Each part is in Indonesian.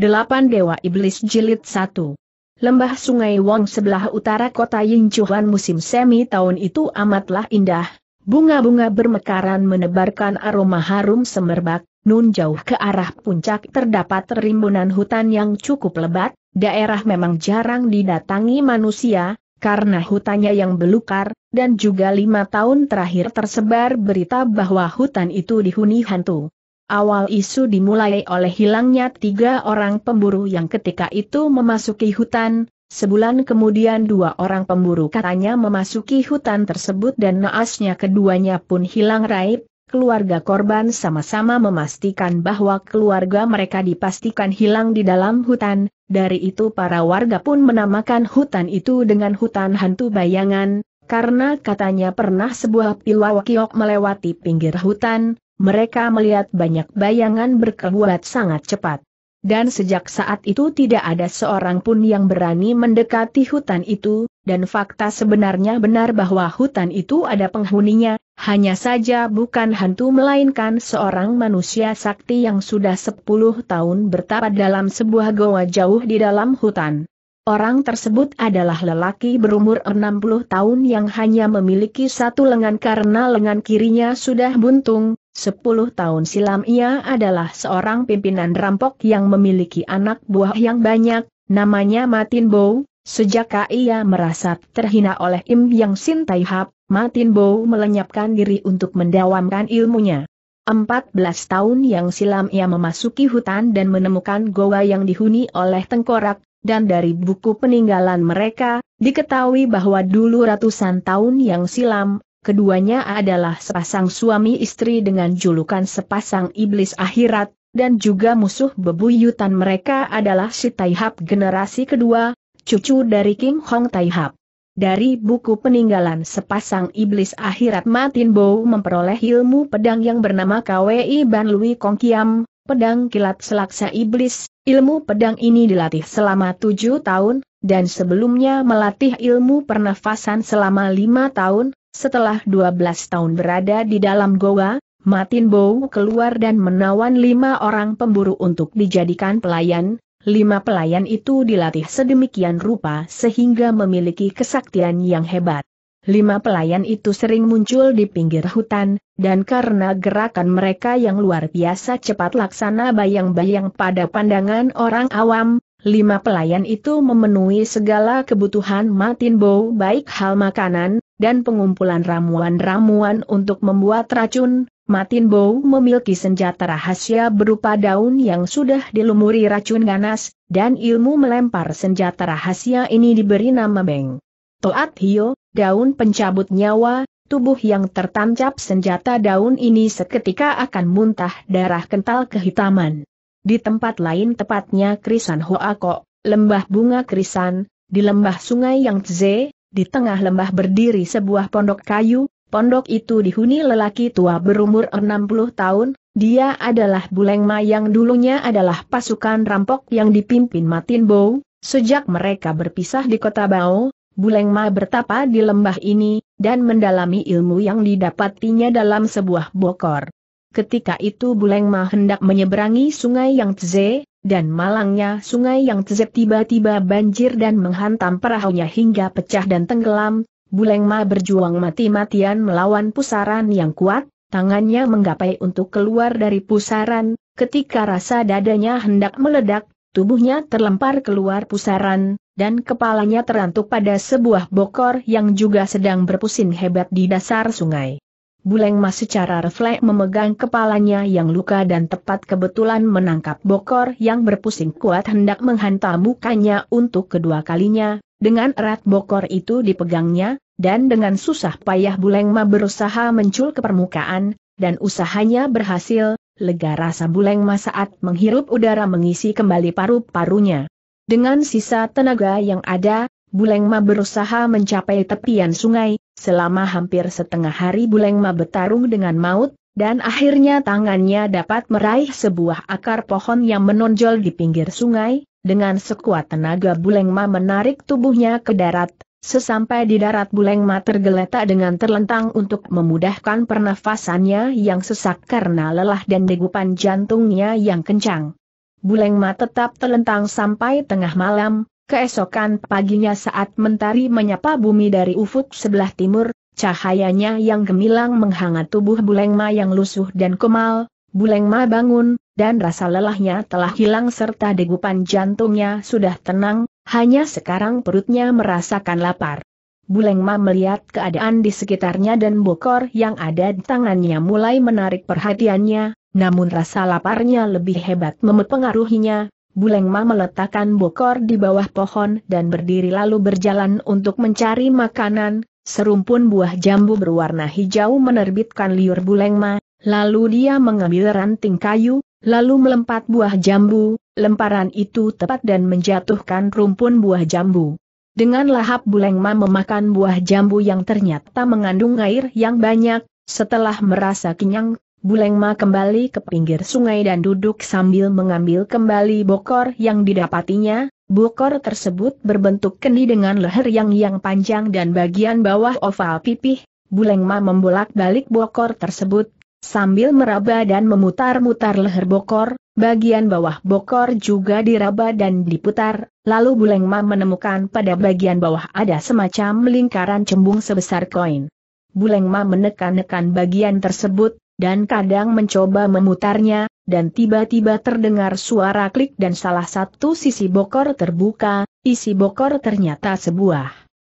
Delapan Dewa Iblis Jilid 1 Lembah Sungai Wong sebelah utara kota Yingchuan musim semi tahun itu amatlah indah, bunga-bunga bermekaran menebarkan aroma harum semerbak, nun jauh ke arah puncak terdapat rimbunan hutan yang cukup lebat, daerah memang jarang didatangi manusia, karena hutannya yang belukar, dan juga lima tahun terakhir tersebar berita bahwa hutan itu dihuni hantu. Awal isu dimulai oleh hilangnya tiga orang pemburu yang ketika itu memasuki hutan, sebulan kemudian dua orang pemburu katanya memasuki hutan tersebut dan naasnya keduanya pun hilang raib, keluarga korban sama-sama memastikan bahwa keluarga mereka dipastikan hilang di dalam hutan, dari itu para warga pun menamakan hutan itu dengan hutan hantu bayangan, karena katanya pernah sebuah pilwakiok melewati pinggir hutan, mereka melihat banyak bayangan berkelebat sangat cepat. Dan sejak saat itu tidak ada seorang pun yang berani mendekati hutan itu, dan fakta sebenarnya benar bahwa hutan itu ada penghuninya, hanya saja bukan hantu melainkan seorang manusia sakti yang sudah 10 tahun bertapa dalam sebuah goa jauh di dalam hutan. Orang tersebut adalah lelaki berumur 60 tahun yang hanya memiliki satu lengan karena lengan kirinya sudah buntung, Sepuluh tahun silam ia adalah seorang pimpinan rampok yang memiliki anak buah yang banyak, namanya Matin Bow. Sejak ia merasa terhina oleh Im Yang Sin Tai Hap, Matin Bow melenyapkan diri untuk mendawamkan ilmunya. Empat belas tahun yang silam ia memasuki hutan dan menemukan goa yang dihuni oleh tengkorak, dan dari buku peninggalan mereka, diketahui bahwa dulu ratusan tahun yang silam, keduanya adalah sepasang suami istri dengan julukan sepasang iblis akhirat, dan juga musuh bebuyutan mereka adalah si Taihap generasi kedua, cucu dari King Hong Taihap. Dari buku peninggalan sepasang iblis akhirat Martin Bow memperoleh ilmu pedang yang bernama Kwei Ban Lui Kong Kiam, pedang kilat selaksa iblis, ilmu pedang ini dilatih selama tujuh tahun, dan sebelumnya melatih ilmu pernafasan selama lima tahun, setelah 12 tahun berada di dalam goa, Martin Bow keluar dan menawan lima orang pemburu untuk dijadikan pelayan, lima pelayan itu dilatih sedemikian rupa sehingga memiliki kesaktian yang hebat. Lima pelayan itu sering muncul di pinggir hutan, dan karena gerakan mereka yang luar biasa cepat laksana bayang-bayang pada pandangan orang awam, lima pelayan itu memenuhi segala kebutuhan Martin Bow baik hal makanan, dan pengumpulan ramuan-ramuan untuk membuat racun, Matin Bow memiliki senjata rahasia berupa daun yang sudah dilumuri racun ganas, dan ilmu melempar senjata rahasia ini diberi nama Beng. Toat Hio, daun pencabut nyawa, tubuh yang tertancap senjata daun ini seketika akan muntah darah kental kehitaman. Di tempat lain tepatnya Krisan Hoako, lembah bunga Krisan, di lembah sungai Yangtze, di tengah lembah berdiri sebuah pondok kayu, pondok itu dihuni lelaki tua berumur 60 tahun, dia adalah Bulengma yang dulunya adalah pasukan rampok yang dipimpin Matin Bow, sejak mereka berpisah di kota Bao, Bulengma bertapa di lembah ini, dan mendalami ilmu yang didapatinya dalam sebuah bokor. Ketika itu Bulengma hendak menyeberangi sungai yang Yangtze, dan malangnya sungai yang tezep tiba-tiba banjir dan menghantam perahunya hingga pecah dan tenggelam, Bulengma berjuang mati-matian melawan pusaran yang kuat, tangannya menggapai untuk keluar dari pusaran, ketika rasa dadanya hendak meledak, tubuhnya terlempar keluar pusaran, dan kepalanya terantuk pada sebuah bokor yang juga sedang berpusing hebat di dasar sungai. Buleng Mas secara refleks memegang kepalanya yang luka dan tepat kebetulan menangkap bokor yang berpusing kuat hendak menghantam mukanya untuk kedua kalinya, dengan erat bokor itu dipegangnya, dan dengan susah payah Buleng Mas berusaha mencul ke permukaan, dan usahanya berhasil, lega rasa Buleng Mas saat menghirup udara mengisi kembali paru-parunya. Dengan sisa tenaga yang ada, Buleng Ma berusaha mencapai tepian sungai, Selama hampir setengah hari Bulengma bertarung dengan maut, dan akhirnya tangannya dapat meraih sebuah akar pohon yang menonjol di pinggir sungai, dengan sekuat tenaga Bulengma menarik tubuhnya ke darat, sesampai di darat Bulengma tergeletak dengan terlentang untuk memudahkan pernafasannya yang sesak karena lelah dan degupan jantungnya yang kencang. Bulengma tetap terlentang sampai tengah malam, Keesokan paginya saat mentari menyapa bumi dari ufuk sebelah timur, cahayanya yang gemilang menghangat tubuh Bulengma yang lusuh dan kemal, Bulengma bangun, dan rasa lelahnya telah hilang serta degupan jantungnya sudah tenang, hanya sekarang perutnya merasakan lapar. Bulengma melihat keadaan di sekitarnya dan bokor yang ada di tangannya mulai menarik perhatiannya, namun rasa laparnya lebih hebat mempengaruhinya, Bulengma meletakkan bokor di bawah pohon dan berdiri lalu berjalan untuk mencari makanan, serumpun buah jambu berwarna hijau menerbitkan liur Bulengma. lalu dia mengambil ranting kayu, lalu melempat buah jambu, lemparan itu tepat dan menjatuhkan rumpun buah jambu. Dengan lahap Bulengma memakan buah jambu yang ternyata mengandung air yang banyak, setelah merasa kenyang, Bulengma kembali ke pinggir sungai dan duduk sambil mengambil kembali bokor yang didapatinya, bokor tersebut berbentuk kendi dengan leher yang yang panjang dan bagian bawah oval pipih, Bulengma membolak-balik bokor tersebut, sambil meraba dan memutar-mutar leher bokor, bagian bawah bokor juga diraba dan diputar, lalu Bulengma menemukan pada bagian bawah ada semacam lingkaran cembung sebesar koin. Bulengma menekan-nekan bagian tersebut, dan kadang mencoba memutarnya, dan tiba-tiba terdengar suara klik dan salah satu sisi bokor terbuka, isi bokor ternyata sebuah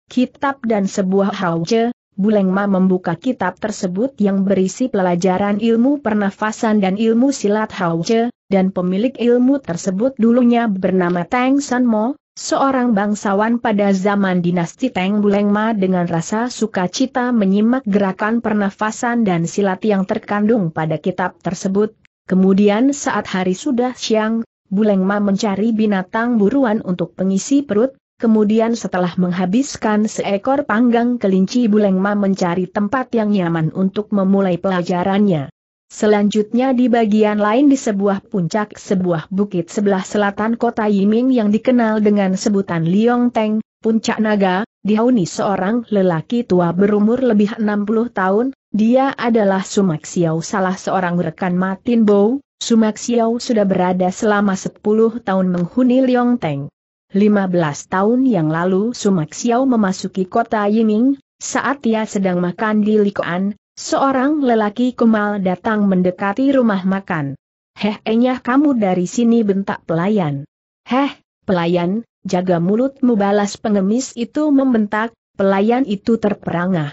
kitab dan sebuah hauce, Bulengma membuka kitab tersebut yang berisi pelajaran ilmu pernafasan dan ilmu silat Hauce, dan pemilik ilmu tersebut dulunya bernama Tang San Mo. Seorang bangsawan pada zaman dinasti Teng Bulengma dengan rasa sukacita menyimak gerakan pernafasan dan silat yang terkandung pada kitab tersebut. Kemudian saat hari sudah siang, Bulengma mencari binatang buruan untuk pengisi perut, kemudian setelah menghabiskan seekor panggang kelinci Bulengma mencari tempat yang nyaman untuk memulai pelajarannya. Selanjutnya di bagian lain di sebuah puncak sebuah bukit sebelah selatan kota Yiming yang dikenal dengan sebutan Liong Teng, Puncak Naga, dihuni seorang lelaki tua berumur lebih 60 tahun, dia adalah Sumak Xiao salah seorang rekan Martin Bow, Sumak Xiao sudah berada selama 10 tahun menghuni Liong Teng. 15 tahun yang lalu Sumak Xiao memasuki kota Yiming, saat ia sedang makan di Likuan, Seorang lelaki kemal datang mendekati rumah makan. Heh enyah kamu dari sini bentak pelayan. Heh, pelayan, jaga mulutmu balas pengemis itu membentak, pelayan itu terperangah.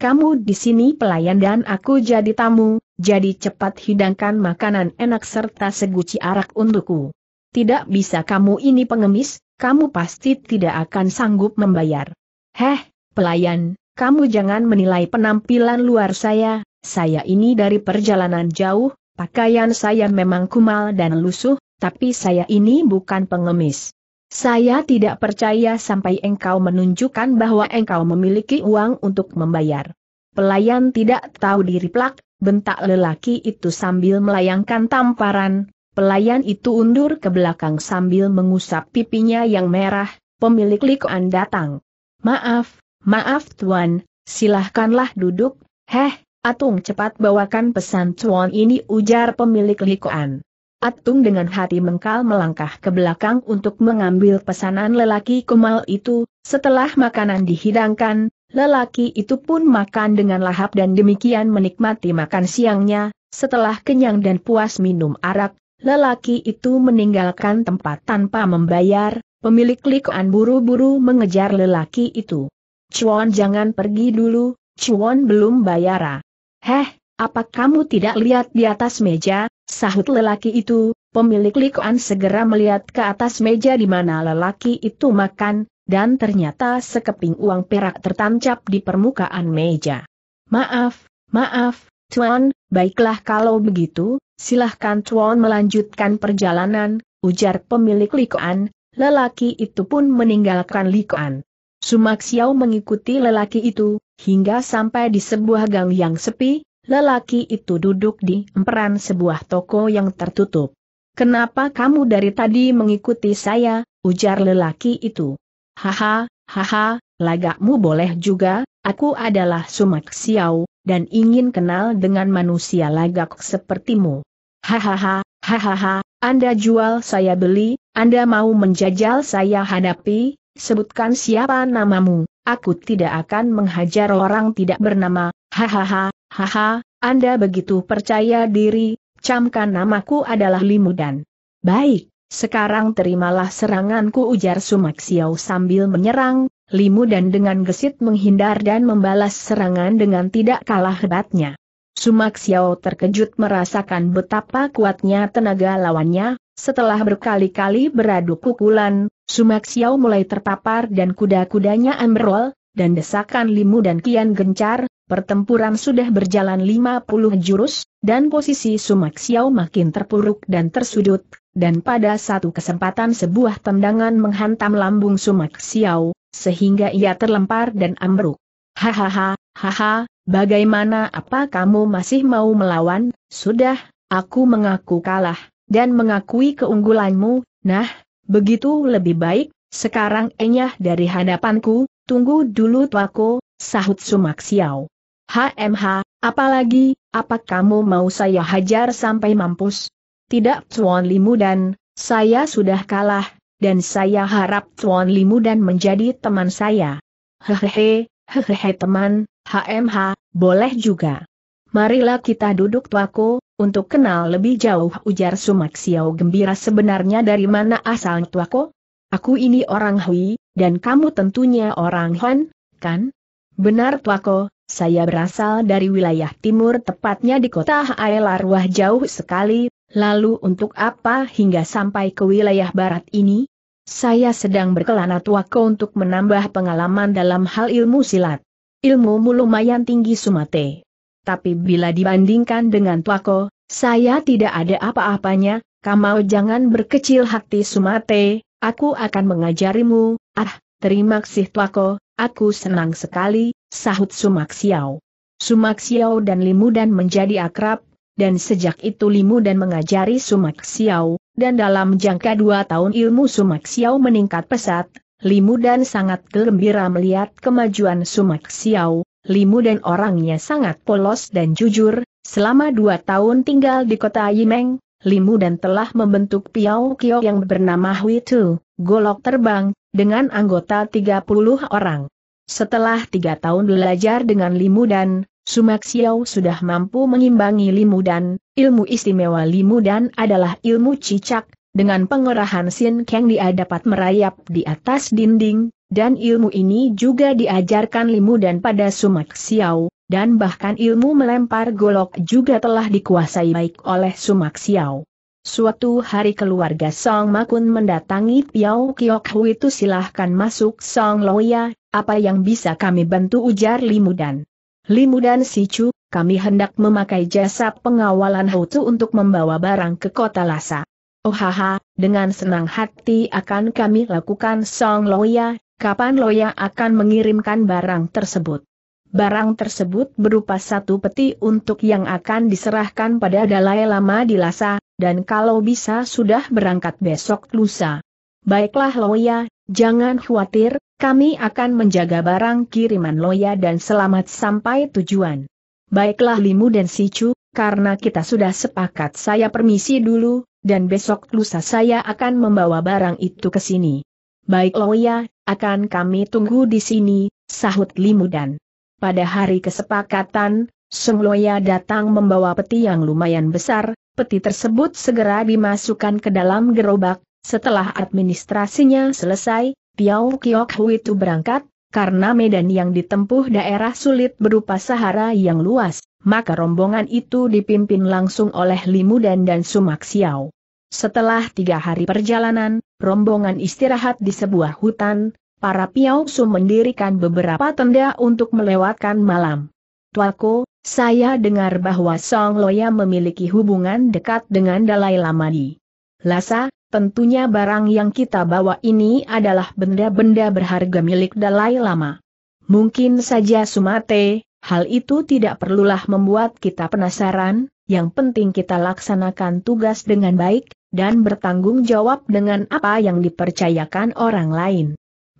Kamu di sini pelayan dan aku jadi tamu, jadi cepat hidangkan makanan enak serta seguci arak untukku. Tidak bisa kamu ini pengemis, kamu pasti tidak akan sanggup membayar. Heh, pelayan, kamu jangan menilai penampilan luar saya, saya ini dari perjalanan jauh, pakaian saya memang kumal dan lusuh, tapi saya ini bukan pengemis. Saya tidak percaya sampai engkau menunjukkan bahwa engkau memiliki uang untuk membayar. Pelayan tidak tahu diri plak, bentak lelaki itu sambil melayangkan tamparan, Pelayan itu undur ke belakang sambil mengusap pipinya yang merah, pemilik likuan datang. Maaf, Maaf Tuan, silahkanlah duduk, heh, Atung cepat bawakan pesan Tuan ini ujar pemilik likoan. Atung dengan hati mengkal melangkah ke belakang untuk mengambil pesanan lelaki kumal itu, setelah makanan dihidangkan, lelaki itu pun makan dengan lahap dan demikian menikmati makan siangnya, setelah kenyang dan puas minum arak, lelaki itu meninggalkan tempat tanpa membayar, pemilik likoan buru-buru mengejar lelaki itu. Cuan jangan pergi dulu, Cuan belum bayar. Heh, apa kamu tidak lihat di atas meja? Sahut lelaki itu, pemilik likuan segera melihat ke atas meja di mana lelaki itu makan, dan ternyata sekeping uang perak tertancap di permukaan meja. Maaf, maaf, Chuan, baiklah kalau begitu, silahkan Chuan melanjutkan perjalanan, ujar pemilik likuan, lelaki itu pun meninggalkan likuan. Sumak Xiao mengikuti lelaki itu, hingga sampai di sebuah gang yang sepi, lelaki itu duduk di emperan sebuah toko yang tertutup. Kenapa kamu dari tadi mengikuti saya, ujar lelaki itu. Haha, haha, lagakmu boleh juga, aku adalah Sumak Xiao, dan ingin kenal dengan manusia lagak sepertimu. Hahaha, hahaha, Anda jual saya beli, Anda mau menjajal saya hadapi, Sebutkan siapa namamu, aku tidak akan menghajar orang tidak bernama, hahaha, haha, Anda begitu percaya diri, camkan namaku adalah Limudan. Baik, sekarang terimalah seranganku ujar Sumak Xiao sambil menyerang, Limudan dengan gesit menghindar dan membalas serangan dengan tidak kalah hebatnya. Sumak Xiao terkejut merasakan betapa kuatnya tenaga lawannya, setelah berkali-kali beradu pukulan, Sumak Xiao mulai terpapar dan kuda-kudanya ambrol, dan desakan limu dan kian gencar, pertempuran sudah berjalan 50 jurus, dan posisi Sumak Xiao makin terpuruk dan tersudut, dan pada satu kesempatan sebuah tendangan menghantam lambung Sumak Xiao, sehingga ia terlempar dan ambruk. Hahaha, haha, bagaimana apa kamu masih mau melawan, sudah, aku mengaku kalah dan mengakui keunggulanmu, nah, begitu lebih baik, sekarang enyah dari hadapanku, tunggu dulu tuaku, sahut Sumak siau. HMH, apalagi, apa kamu mau saya hajar sampai mampus? Tidak Tuan Limu dan, saya sudah kalah, dan saya harap Tuan Limu dan menjadi teman saya. Hehehe, hehehe teman, HMH, boleh juga. Marilah kita duduk tuaku, untuk kenal lebih jauh ujar Sumak Xiao gembira sebenarnya dari mana asal tuako? Aku ini orang Hui, dan kamu tentunya orang Han, kan? Benar tuako, saya berasal dari wilayah timur tepatnya di kota Haelar wah jauh sekali, lalu untuk apa hingga sampai ke wilayah barat ini? Saya sedang berkelana tuako untuk menambah pengalaman dalam hal ilmu silat. Ilmumu lumayan tinggi Sumate tapi bila dibandingkan dengan Tuako, saya tidak ada apa-apanya, Kamau jangan berkecil hati Sumate, aku akan mengajarimu, ah, terima kasih Tuako, aku senang sekali, sahut Sumak Xiao. Sumak Xiao dan Limudan menjadi akrab, dan sejak itu Limudan mengajari Sumak Xiao, dan dalam jangka dua tahun ilmu Sumak Xiao meningkat pesat, Limudan sangat gembira melihat kemajuan Sumak Xiao, Limu dan orangnya sangat polos dan jujur, selama dua tahun tinggal di kota Yimeng, Limu dan telah membentuk piau Kio yang bernama Hui Tu, Golok Terbang, dengan anggota 30 orang. Setelah tiga tahun belajar dengan Limu dan, Sumak Xiao sudah mampu mengimbangi Limu dan, ilmu istimewa Limu dan adalah ilmu cicak, dengan pengerahan Sin Kang dia dapat merayap di atas dinding, dan ilmu ini juga diajarkan Limu dan pada Sumak Xiao, dan bahkan ilmu melempar golok juga telah dikuasai baik oleh Sumak Xiao. Suatu hari keluarga Song Makun mendatangi Piao Kiok Hu itu silahkan masuk Song Loya, apa yang bisa kami bantu ujar Limu dan. Limu dan Chu. kami hendak memakai jasa pengawalan Hutu untuk membawa barang ke kota Lhasa. Oh haha, dengan senang hati akan kami lakukan Song Loya, kapan Loya akan mengirimkan barang tersebut. Barang tersebut berupa satu peti untuk yang akan diserahkan pada Dalai Lama di Lhasa, dan kalau bisa sudah berangkat besok lusa. Baiklah Loya, jangan khawatir, kami akan menjaga barang kiriman Loya dan selamat sampai tujuan. Baiklah Limu dan Sicu, karena kita sudah sepakat saya permisi dulu, dan besok lusa saya akan membawa barang itu ke sini. Baik Loya, oh akan kami tunggu di sini, sahut Limudan. Pada hari kesepakatan, Sung Loya datang membawa peti yang lumayan besar, peti tersebut segera dimasukkan ke dalam gerobak, setelah administrasinya selesai, Piao Kiok Hui itu berangkat, karena medan yang ditempuh daerah sulit berupa Sahara yang luas, maka rombongan itu dipimpin langsung oleh Limudan dan Sumak Xiao. Setelah tiga hari perjalanan, rombongan istirahat di sebuah hutan, para Piaoksu mendirikan beberapa tenda untuk melewatkan malam. Tualko, saya dengar bahwa Song Loya memiliki hubungan dekat dengan Dalai Lama di Lhasa, tentunya barang yang kita bawa ini adalah benda-benda berharga milik Dalai Lama. Mungkin saja Sumate, hal itu tidak perlulah membuat kita penasaran, yang penting kita laksanakan tugas dengan baik, dan bertanggung jawab dengan apa yang dipercayakan orang lain.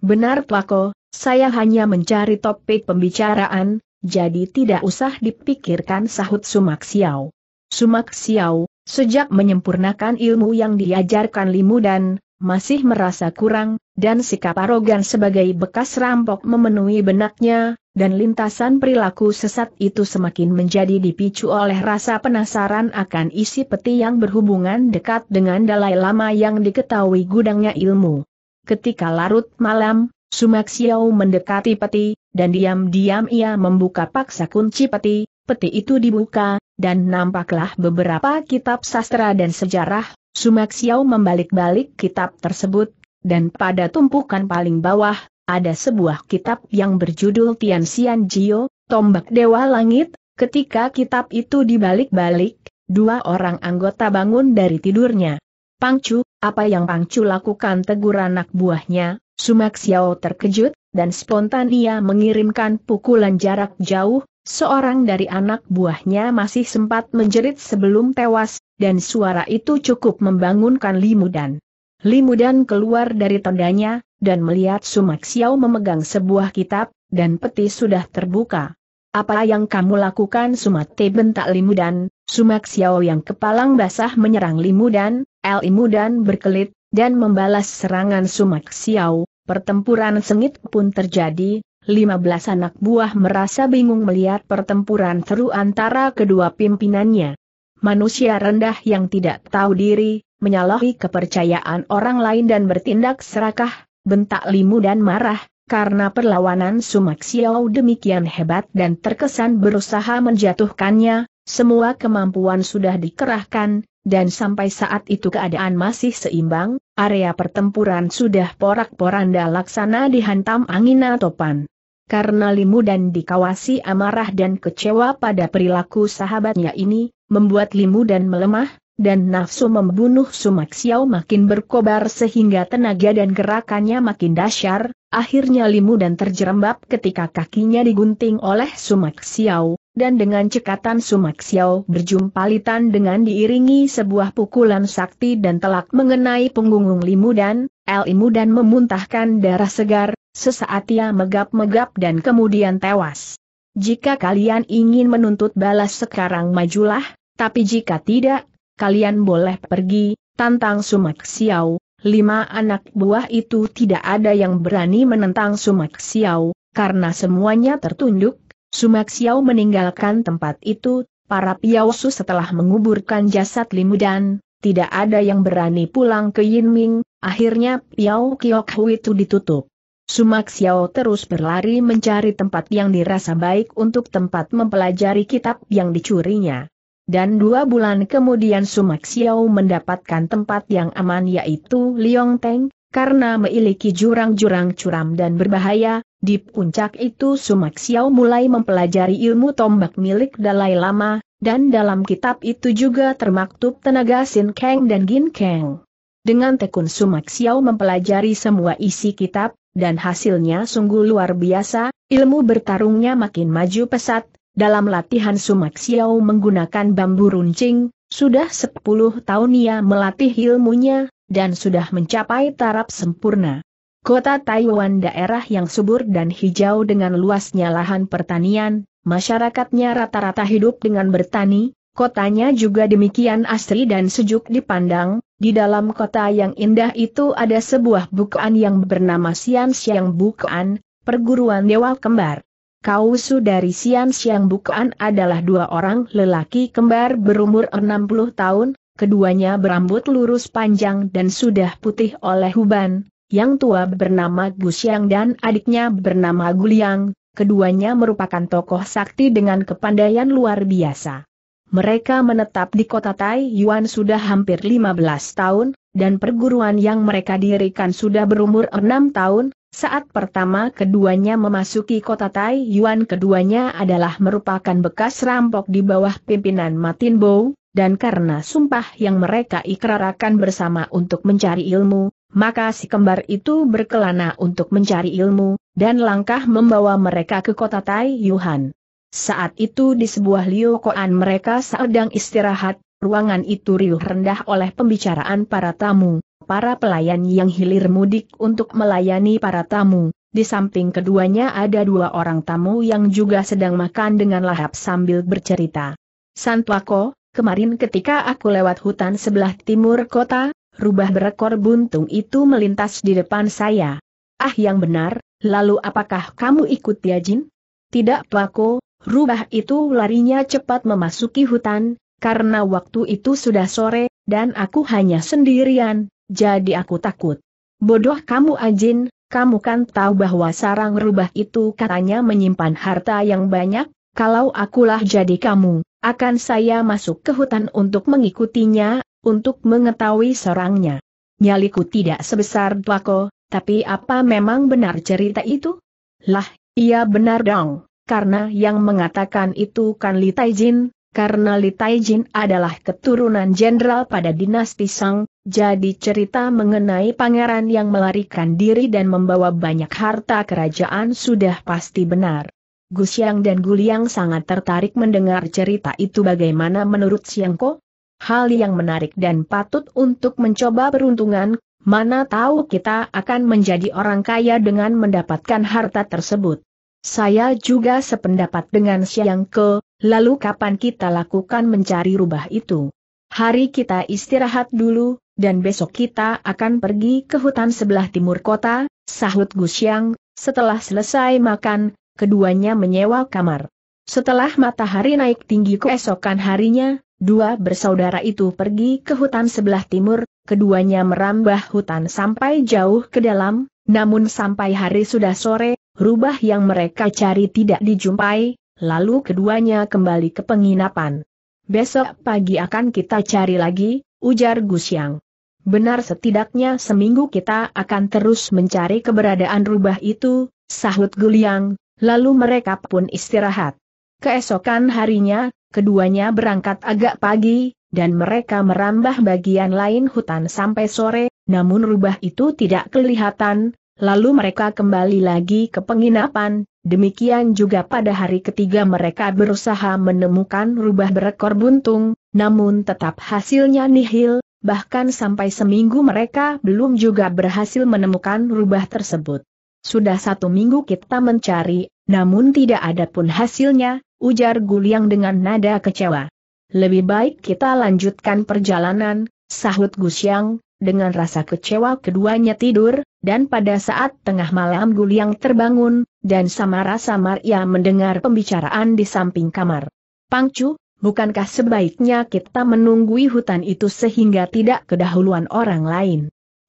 Benar Twako, saya hanya mencari topik pembicaraan, jadi tidak usah dipikirkan sahut Sumak Xiao. Sumak Xiao, sejak menyempurnakan ilmu yang diajarkan Limu dan, masih merasa kurang, dan sikap arogan sebagai bekas rampok memenuhi benaknya, dan lintasan perilaku sesat itu semakin menjadi dipicu oleh rasa penasaran akan isi peti yang berhubungan dekat dengan Dalai Lama yang diketahui gudangnya ilmu. Ketika larut malam, Sumak Xiao mendekati peti, dan diam-diam ia membuka paksa kunci peti, peti itu dibuka, dan nampaklah beberapa kitab sastra dan sejarah, Sumak Xiao membalik-balik kitab tersebut, dan pada tumpukan paling bawah, ada sebuah kitab yang berjudul Tian Xian Jio, Tombak Dewa Langit, ketika kitab itu dibalik-balik, dua orang anggota bangun dari tidurnya. Pangcu, apa yang Pangcu lakukan tegur anak buahnya, Sumak Xiao terkejut, dan spontan ia mengirimkan pukulan jarak jauh, seorang dari anak buahnya masih sempat menjerit sebelum tewas, dan suara itu cukup membangunkan Limudan. Limudan keluar dari tendanya, dan melihat Sumak Xiao memegang sebuah kitab, dan peti sudah terbuka. Apa yang kamu lakukan Te bentak Limudan, Sumak Xiao yang kepalang basah menyerang Limudan, El Limudan berkelit, dan membalas serangan Sumak Xiao, pertempuran sengit pun terjadi, 15 anak buah merasa bingung melihat pertempuran seru antara kedua pimpinannya. Manusia rendah yang tidak tahu diri, menyalahi kepercayaan orang lain dan bertindak serakah, bentak Limu dan marah, karena perlawanan Sumak Xiao demikian hebat dan terkesan berusaha menjatuhkannya, semua kemampuan sudah dikerahkan, dan sampai saat itu keadaan masih seimbang, area pertempuran sudah porak-poranda laksana dihantam angin topan. Karena Limu dan dikawasi amarah dan kecewa pada perilaku sahabatnya ini, membuat Limu dan melemah, dan nafsu membunuh Sumak Xiao makin berkobar sehingga tenaga dan gerakannya makin dahsyat. akhirnya limu dan terjerembab ketika kakinya digunting oleh Sumak Xiao, dan dengan cekatan Sumak Xiao berjumpalitan dengan diiringi sebuah pukulan sakti dan telak mengenai punggung limu dan, limu dan memuntahkan darah segar, sesaat ia megap-megap dan kemudian tewas. Jika kalian ingin menuntut balas sekarang majulah, tapi jika tidak, kalian boleh pergi, tantang Sumak Xiao, lima anak buah itu tidak ada yang berani menentang Sumak Xiao, karena semuanya tertunduk, Sumak Xiao meninggalkan tempat itu, para piausu setelah menguburkan jasad limudan, tidak ada yang berani pulang ke Yinming, akhirnya Piao Kiok Hui itu ditutup. Sumak Xiao terus berlari mencari tempat yang dirasa baik untuk tempat mempelajari kitab yang dicurinya. Dan dua bulan kemudian Sumak Xiao mendapatkan tempat yang aman yaitu Liong Teng, karena memiliki jurang-jurang curam dan berbahaya, di puncak itu Sumak Xiao mulai mempelajari ilmu tombak milik Dalai Lama, dan dalam kitab itu juga termaktub tenaga Sin Kang dan Gin Kang. Dengan tekun Sumak Xiao mempelajari semua isi kitab, dan hasilnya sungguh luar biasa, ilmu bertarungnya makin maju pesat, dalam latihan Sumak Xiao menggunakan bambu runcing, sudah 10 tahun ia melatih ilmunya, dan sudah mencapai taraf sempurna. Kota Taiwan daerah yang subur dan hijau dengan luasnya lahan pertanian, masyarakatnya rata-rata hidup dengan bertani, kotanya juga demikian asri dan sejuk dipandang, di dalam kota yang indah itu ada sebuah bukaan yang bernama Sian Siang Bukaan, Perguruan Dewa Kembar. Kausu dari Siam Siang Bukaan adalah dua orang lelaki kembar berumur 60 tahun, keduanya berambut lurus panjang dan sudah putih oleh huban, yang tua bernama Gusiang dan adiknya bernama Guliang, keduanya merupakan tokoh sakti dengan kepandaian luar biasa. Mereka menetap di kota Tai Yuan sudah hampir 15 tahun, dan perguruan yang mereka dirikan sudah berumur 6 tahun, saat pertama keduanya memasuki kota Tai Yuan keduanya adalah merupakan bekas rampok di bawah pimpinan Matin Bow, dan karena sumpah yang mereka ikrarakan bersama untuk mencari ilmu, maka si kembar itu berkelana untuk mencari ilmu, dan langkah membawa mereka ke kota Tai Yuan. Saat itu di sebuah liokoan mereka sedang istirahat, ruangan itu riuh rendah oleh pembicaraan para tamu, para pelayan yang hilir mudik untuk melayani para tamu. Di samping keduanya ada dua orang tamu yang juga sedang makan dengan lahap sambil bercerita. Santwako, kemarin ketika aku lewat hutan sebelah timur kota, rubah berekor buntung itu melintas di depan saya. Ah yang benar, lalu apakah kamu ikut ya Jin? Tidak Tuako, rubah itu larinya cepat memasuki hutan, karena waktu itu sudah sore, dan aku hanya sendirian, jadi aku takut. Bodoh kamu Ajin, kamu kan tahu bahwa sarang rubah itu katanya menyimpan harta yang banyak, kalau akulah jadi kamu, akan saya masuk ke hutan untuk mengikutinya, untuk mengetahui sarangnya. Nyaliku tidak sebesar Dwako, tapi apa memang benar cerita itu? Lah, iya benar dong, karena yang mengatakan itu kan Li Taijin, karena Li Taijin adalah keturunan jenderal pada dinasti Sang, jadi cerita mengenai pangeran yang melarikan diri dan membawa banyak harta kerajaan sudah pasti benar. Gus Yang dan Guliang sangat tertarik mendengar cerita itu bagaimana menurut Siangko? Hal yang menarik dan patut untuk mencoba peruntungan, mana tahu kita akan menjadi orang kaya dengan mendapatkan harta tersebut. Saya juga sependapat dengan Siangko, lalu kapan kita lakukan mencari rubah itu? Hari kita istirahat dulu, dan besok kita akan pergi ke hutan sebelah timur kota, sahut Gus Yang, setelah selesai makan, keduanya menyewa kamar. Setelah matahari naik tinggi keesokan harinya, dua bersaudara itu pergi ke hutan sebelah timur, keduanya merambah hutan sampai jauh ke dalam, namun sampai hari sudah sore, rubah yang mereka cari tidak dijumpai, lalu keduanya kembali ke penginapan. Besok pagi akan kita cari lagi, ujar Gusyang. Benar setidaknya seminggu kita akan terus mencari keberadaan rubah itu, sahut Guliang, lalu mereka pun istirahat. Keesokan harinya, keduanya berangkat agak pagi, dan mereka merambah bagian lain hutan sampai sore, namun rubah itu tidak kelihatan, lalu mereka kembali lagi ke penginapan, demikian juga pada hari ketiga mereka berusaha menemukan rubah berekor buntung, namun tetap hasilnya nihil, bahkan sampai seminggu mereka belum juga berhasil menemukan rubah tersebut. Sudah satu minggu kita mencari, namun tidak ada pun hasilnya, ujar Guliang dengan nada kecewa. Lebih baik kita lanjutkan perjalanan, sahut Gusyang, dengan rasa kecewa keduanya tidur, dan pada saat tengah malam Guliang terbangun, dan samar samar ia mendengar pembicaraan di samping kamar. Pangcu, bukankah sebaiknya kita menunggui hutan itu sehingga tidak kedahuluan orang lain?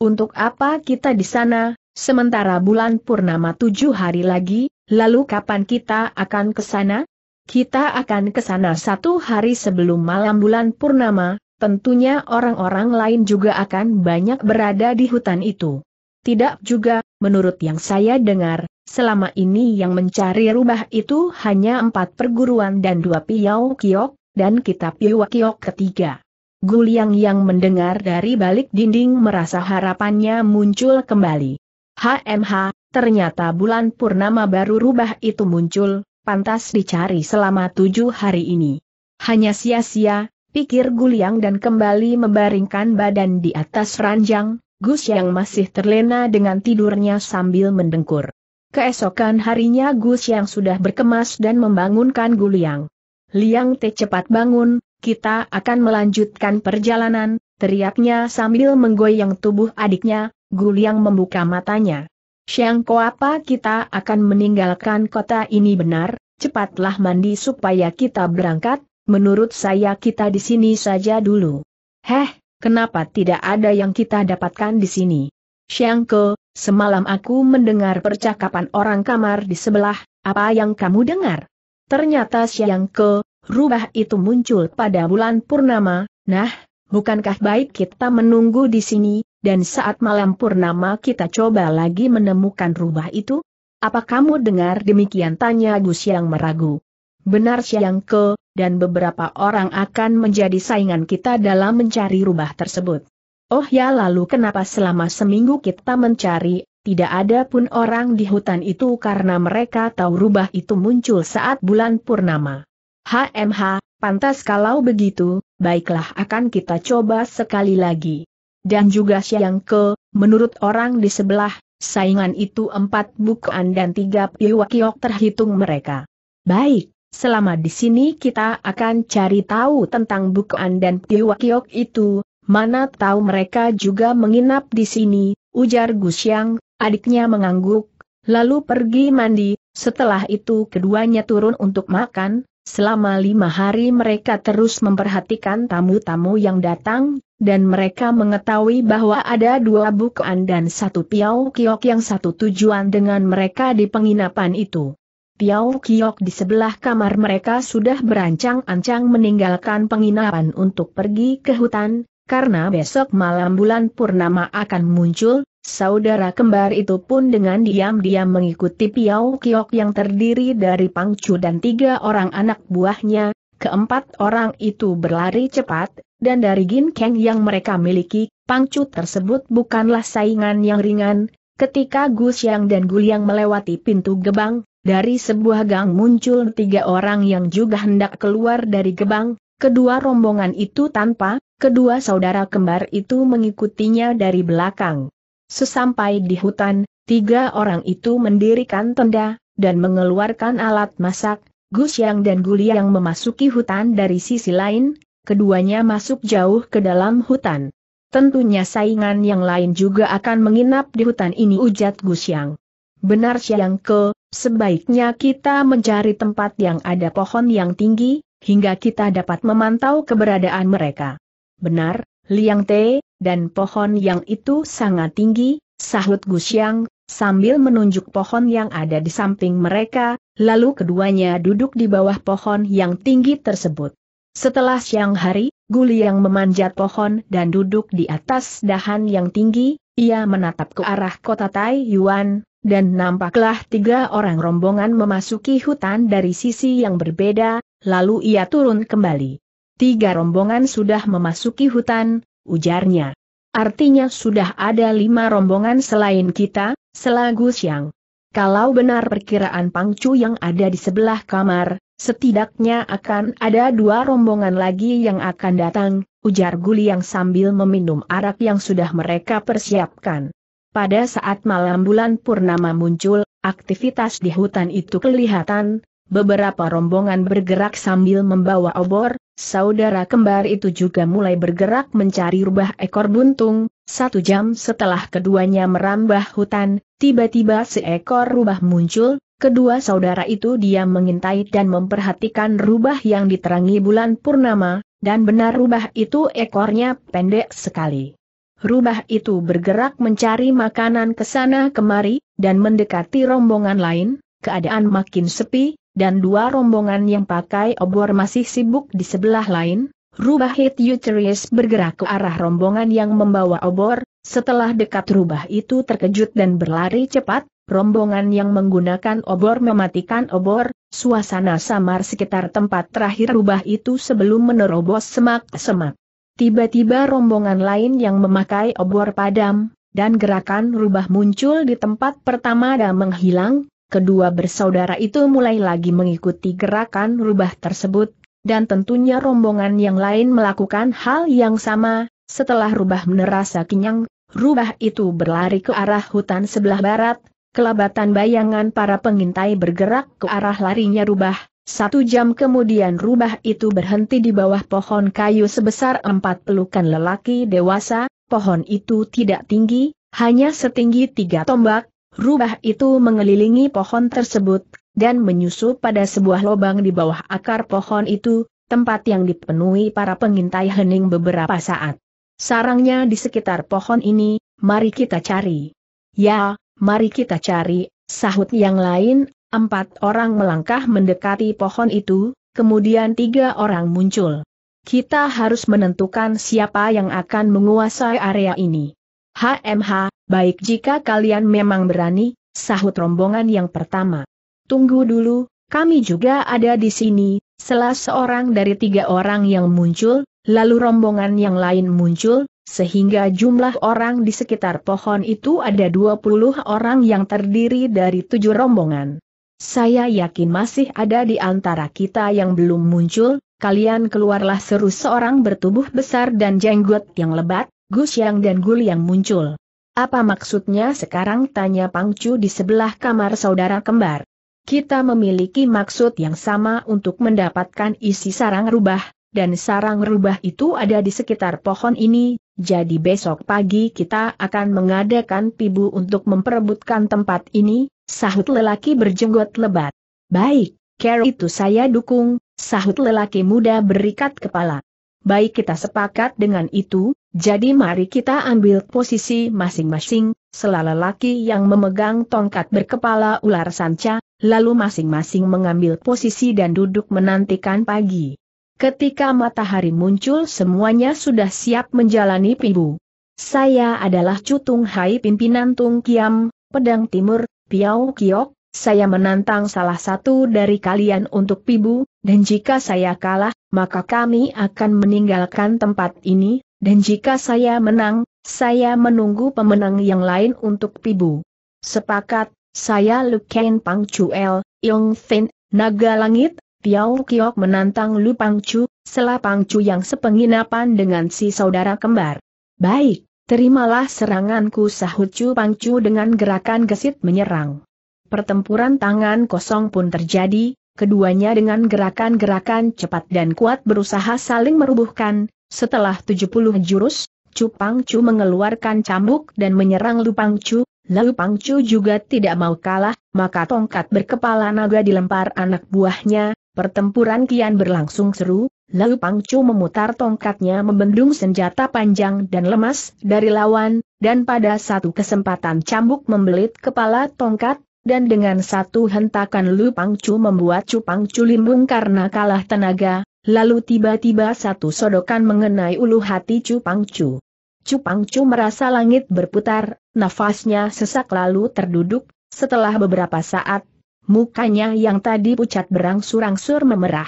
Untuk apa kita di sana, sementara bulan purnama tujuh hari lagi, lalu kapan kita akan ke sana? Kita akan ke sana satu hari sebelum malam bulan purnama, tentunya orang-orang lain juga akan banyak berada di hutan itu. Tidak juga, menurut yang saya dengar, selama ini yang mencari rubah itu hanya empat perguruan dan dua piau kiok, dan kitab Yuwakiok ketiga. Guliang yang mendengar dari balik dinding merasa harapannya muncul kembali. HMH, ternyata bulan purnama baru rubah itu muncul, pantas dicari selama tujuh hari ini. Hanya sia-sia, pikir Guliang dan kembali membaringkan badan di atas ranjang, Gus yang masih terlena dengan tidurnya sambil mendengkur. Keesokan harinya Gus yang sudah berkemas dan membangunkan Guliang. Liang Te cepat bangun, kita akan melanjutkan perjalanan, teriaknya sambil menggoyang tubuh adiknya, Guliang membuka matanya. Siang ko apa kita akan meninggalkan kota ini benar, cepatlah mandi supaya kita berangkat, menurut saya kita di sini saja dulu. Heh, kenapa tidak ada yang kita dapatkan di sini? Siang ko, semalam aku mendengar percakapan orang kamar di sebelah, apa yang kamu dengar? Ternyata siang ke, rubah itu muncul pada bulan purnama, nah, bukankah baik kita menunggu di sini, dan saat malam purnama kita coba lagi menemukan rubah itu? Apa kamu dengar demikian tanya Gus yang meragu? Benar siang ke, dan beberapa orang akan menjadi saingan kita dalam mencari rubah tersebut. Oh ya lalu kenapa selama seminggu kita mencari tidak ada pun orang di hutan itu karena mereka tahu rubah itu muncul saat bulan purnama. HMH, pantas kalau begitu, baiklah akan kita coba sekali lagi. Dan juga siang ke, menurut orang di sebelah, saingan itu empat bukaan dan tiga piwakiok terhitung mereka. Baik, selama di sini kita akan cari tahu tentang bukaan dan piwakiok itu, Mana tahu mereka juga menginap di sini, ujar Gusyang, adiknya mengangguk, lalu pergi mandi, setelah itu keduanya turun untuk makan, selama lima hari mereka terus memperhatikan tamu-tamu yang datang, dan mereka mengetahui bahwa ada dua bukaan dan satu piau kiok yang satu tujuan dengan mereka di penginapan itu. Piau Kiok di sebelah kamar mereka sudah berancang-ancang meninggalkan penginapan untuk pergi ke hutan, karena besok malam bulan purnama akan muncul, saudara kembar itu pun dengan diam-diam mengikuti Piau Kiok yang terdiri dari Pangcu dan tiga orang anak buahnya, keempat orang itu berlari cepat, dan dari gin keng yang mereka miliki, Pangcu tersebut bukanlah saingan yang ringan, ketika Gus Yang dan Yang melewati pintu gebang, dari sebuah gang muncul tiga orang yang juga hendak keluar dari gebang, kedua rombongan itu tanpa Kedua saudara kembar itu mengikutinya dari belakang. Sesampai di hutan, tiga orang itu mendirikan tenda, dan mengeluarkan alat masak, Gus Yang dan Guli yang memasuki hutan dari sisi lain, keduanya masuk jauh ke dalam hutan. Tentunya saingan yang lain juga akan menginap di hutan ini Ujat Gus Yang. Benar Siang Ke, sebaiknya kita mencari tempat yang ada pohon yang tinggi, hingga kita dapat memantau keberadaan mereka. Benar, Liang Te, dan pohon yang itu sangat tinggi, sahut Gusyang, sambil menunjuk pohon yang ada di samping mereka, lalu keduanya duduk di bawah pohon yang tinggi tersebut. Setelah siang hari, Guliang memanjat pohon dan duduk di atas dahan yang tinggi, ia menatap ke arah kota Tai Yuan, dan nampaklah tiga orang rombongan memasuki hutan dari sisi yang berbeda, lalu ia turun kembali. Tiga rombongan sudah memasuki hutan, ujarnya. Artinya sudah ada lima rombongan selain kita, selagu siang. Kalau benar perkiraan pangcu yang ada di sebelah kamar, setidaknya akan ada dua rombongan lagi yang akan datang, ujar Guli yang sambil meminum arak yang sudah mereka persiapkan. Pada saat malam bulan purnama muncul, aktivitas di hutan itu kelihatan, beberapa rombongan bergerak sambil membawa obor, Saudara kembar itu juga mulai bergerak mencari rubah ekor buntung, satu jam setelah keduanya merambah hutan, tiba-tiba seekor rubah muncul, kedua saudara itu diam mengintai dan memperhatikan rubah yang diterangi bulan purnama, dan benar rubah itu ekornya pendek sekali. Rubah itu bergerak mencari makanan ke sana kemari, dan mendekati rombongan lain, keadaan makin sepi, dan dua rombongan yang pakai obor masih sibuk di sebelah lain, Rubah Hityuterius bergerak ke arah rombongan yang membawa obor, setelah dekat rubah itu terkejut dan berlari cepat, rombongan yang menggunakan obor mematikan obor, suasana samar sekitar tempat terakhir rubah itu sebelum menerobos semak-semak. Tiba-tiba rombongan lain yang memakai obor padam, dan gerakan rubah muncul di tempat pertama dan menghilang, kedua bersaudara itu mulai lagi mengikuti gerakan rubah tersebut, dan tentunya rombongan yang lain melakukan hal yang sama, setelah rubah merasa kenyang, rubah itu berlari ke arah hutan sebelah barat, kelabatan bayangan para pengintai bergerak ke arah larinya rubah, satu jam kemudian rubah itu berhenti di bawah pohon kayu sebesar empat pelukan lelaki dewasa, pohon itu tidak tinggi, hanya setinggi tiga tombak, Rubah itu mengelilingi pohon tersebut, dan menyusup pada sebuah lubang di bawah akar pohon itu, tempat yang dipenuhi para pengintai hening beberapa saat. Sarangnya di sekitar pohon ini, mari kita cari. Ya, mari kita cari, sahut yang lain, empat orang melangkah mendekati pohon itu, kemudian tiga orang muncul. Kita harus menentukan siapa yang akan menguasai area ini. HMH, baik jika kalian memang berani, sahut rombongan yang pertama. Tunggu dulu, kami juga ada di sini, setelah seorang dari tiga orang yang muncul, lalu rombongan yang lain muncul, sehingga jumlah orang di sekitar pohon itu ada 20 orang yang terdiri dari tujuh rombongan. Saya yakin masih ada di antara kita yang belum muncul, kalian keluarlah seru seorang bertubuh besar dan jenggot yang lebat, Gu Xiang dan Gu yang muncul. Apa maksudnya sekarang tanya Pangcu di sebelah kamar saudara kembar? Kita memiliki maksud yang sama untuk mendapatkan isi sarang rubah, dan sarang rubah itu ada di sekitar pohon ini, jadi besok pagi kita akan mengadakan pibu untuk memperebutkan tempat ini, sahut lelaki berjenggot lebat. Baik, care itu saya dukung, sahut lelaki muda berikat kepala. Baik kita sepakat dengan itu, jadi mari kita ambil posisi masing-masing, selalu laki yang memegang tongkat berkepala ular sanca, lalu masing-masing mengambil posisi dan duduk menantikan pagi. Ketika matahari muncul semuanya sudah siap menjalani pibu. Saya adalah Cutung Hai pimpinan Tung Kiam, Pedang Timur, Piau Kiok, saya menantang salah satu dari kalian untuk pibu, dan jika saya kalah, maka kami akan meninggalkan tempat ini, dan jika saya menang, saya menunggu pemenang yang lain untuk pibu. Sepakat, saya Lu Ken Pang Chuel, Yong Fin, Naga Langit, Piao Kiok menantang Lu Pang Chu, Sela Pang Chu yang sepenginapan dengan si saudara kembar. Baik, terimalah seranganku sahut Chu Pang Chu dengan gerakan gesit menyerang. Pertempuran tangan kosong pun terjadi, keduanya dengan gerakan-gerakan cepat dan kuat berusaha saling merubuhkan, setelah 70 jurus, Chu Chu mengeluarkan cambuk dan menyerang Lu Chu. Lu Chu juga tidak mau kalah, maka tongkat berkepala naga dilempar anak buahnya, pertempuran kian berlangsung seru, Lu Chu memutar tongkatnya membendung senjata panjang dan lemas dari lawan, dan pada satu kesempatan cambuk membelit kepala tongkat, dan dengan satu hentakan Lu Pang Chu membuat Chu Chu limbung karena kalah tenaga, Lalu tiba-tiba satu sodokan mengenai ulu hati Cupang Cu. Cupang Cu merasa langit berputar, nafasnya sesak lalu terduduk, setelah beberapa saat, mukanya yang tadi pucat berangsur-angsur memerah.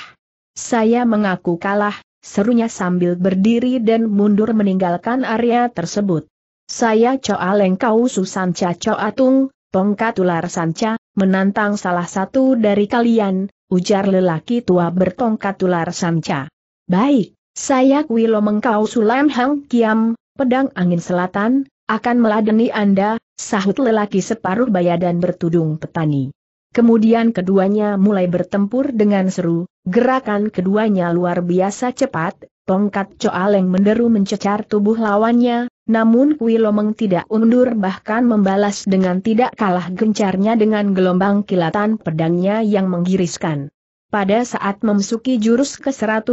Saya mengaku kalah, serunya sambil berdiri dan mundur meninggalkan area tersebut. Saya Coa Lengkau Susanca Coa Tung, Tongkat Ular Sanca, menantang salah satu dari kalian, ujar lelaki tua bertongkat ular samca. Baik, saya Kuilo Mengkau Sulam Hang Kiam, pedang angin selatan, akan meladeni Anda, sahut lelaki separuh baya dan bertudung petani. Kemudian keduanya mulai bertempur dengan seru, gerakan keduanya luar biasa cepat, Tongkat Coaleng menderu mencecar tubuh lawannya, namun Kui Lomeng tidak undur bahkan membalas dengan tidak kalah gencarnya dengan gelombang kilatan pedangnya yang menggiriskan. Pada saat memasuki jurus ke-100,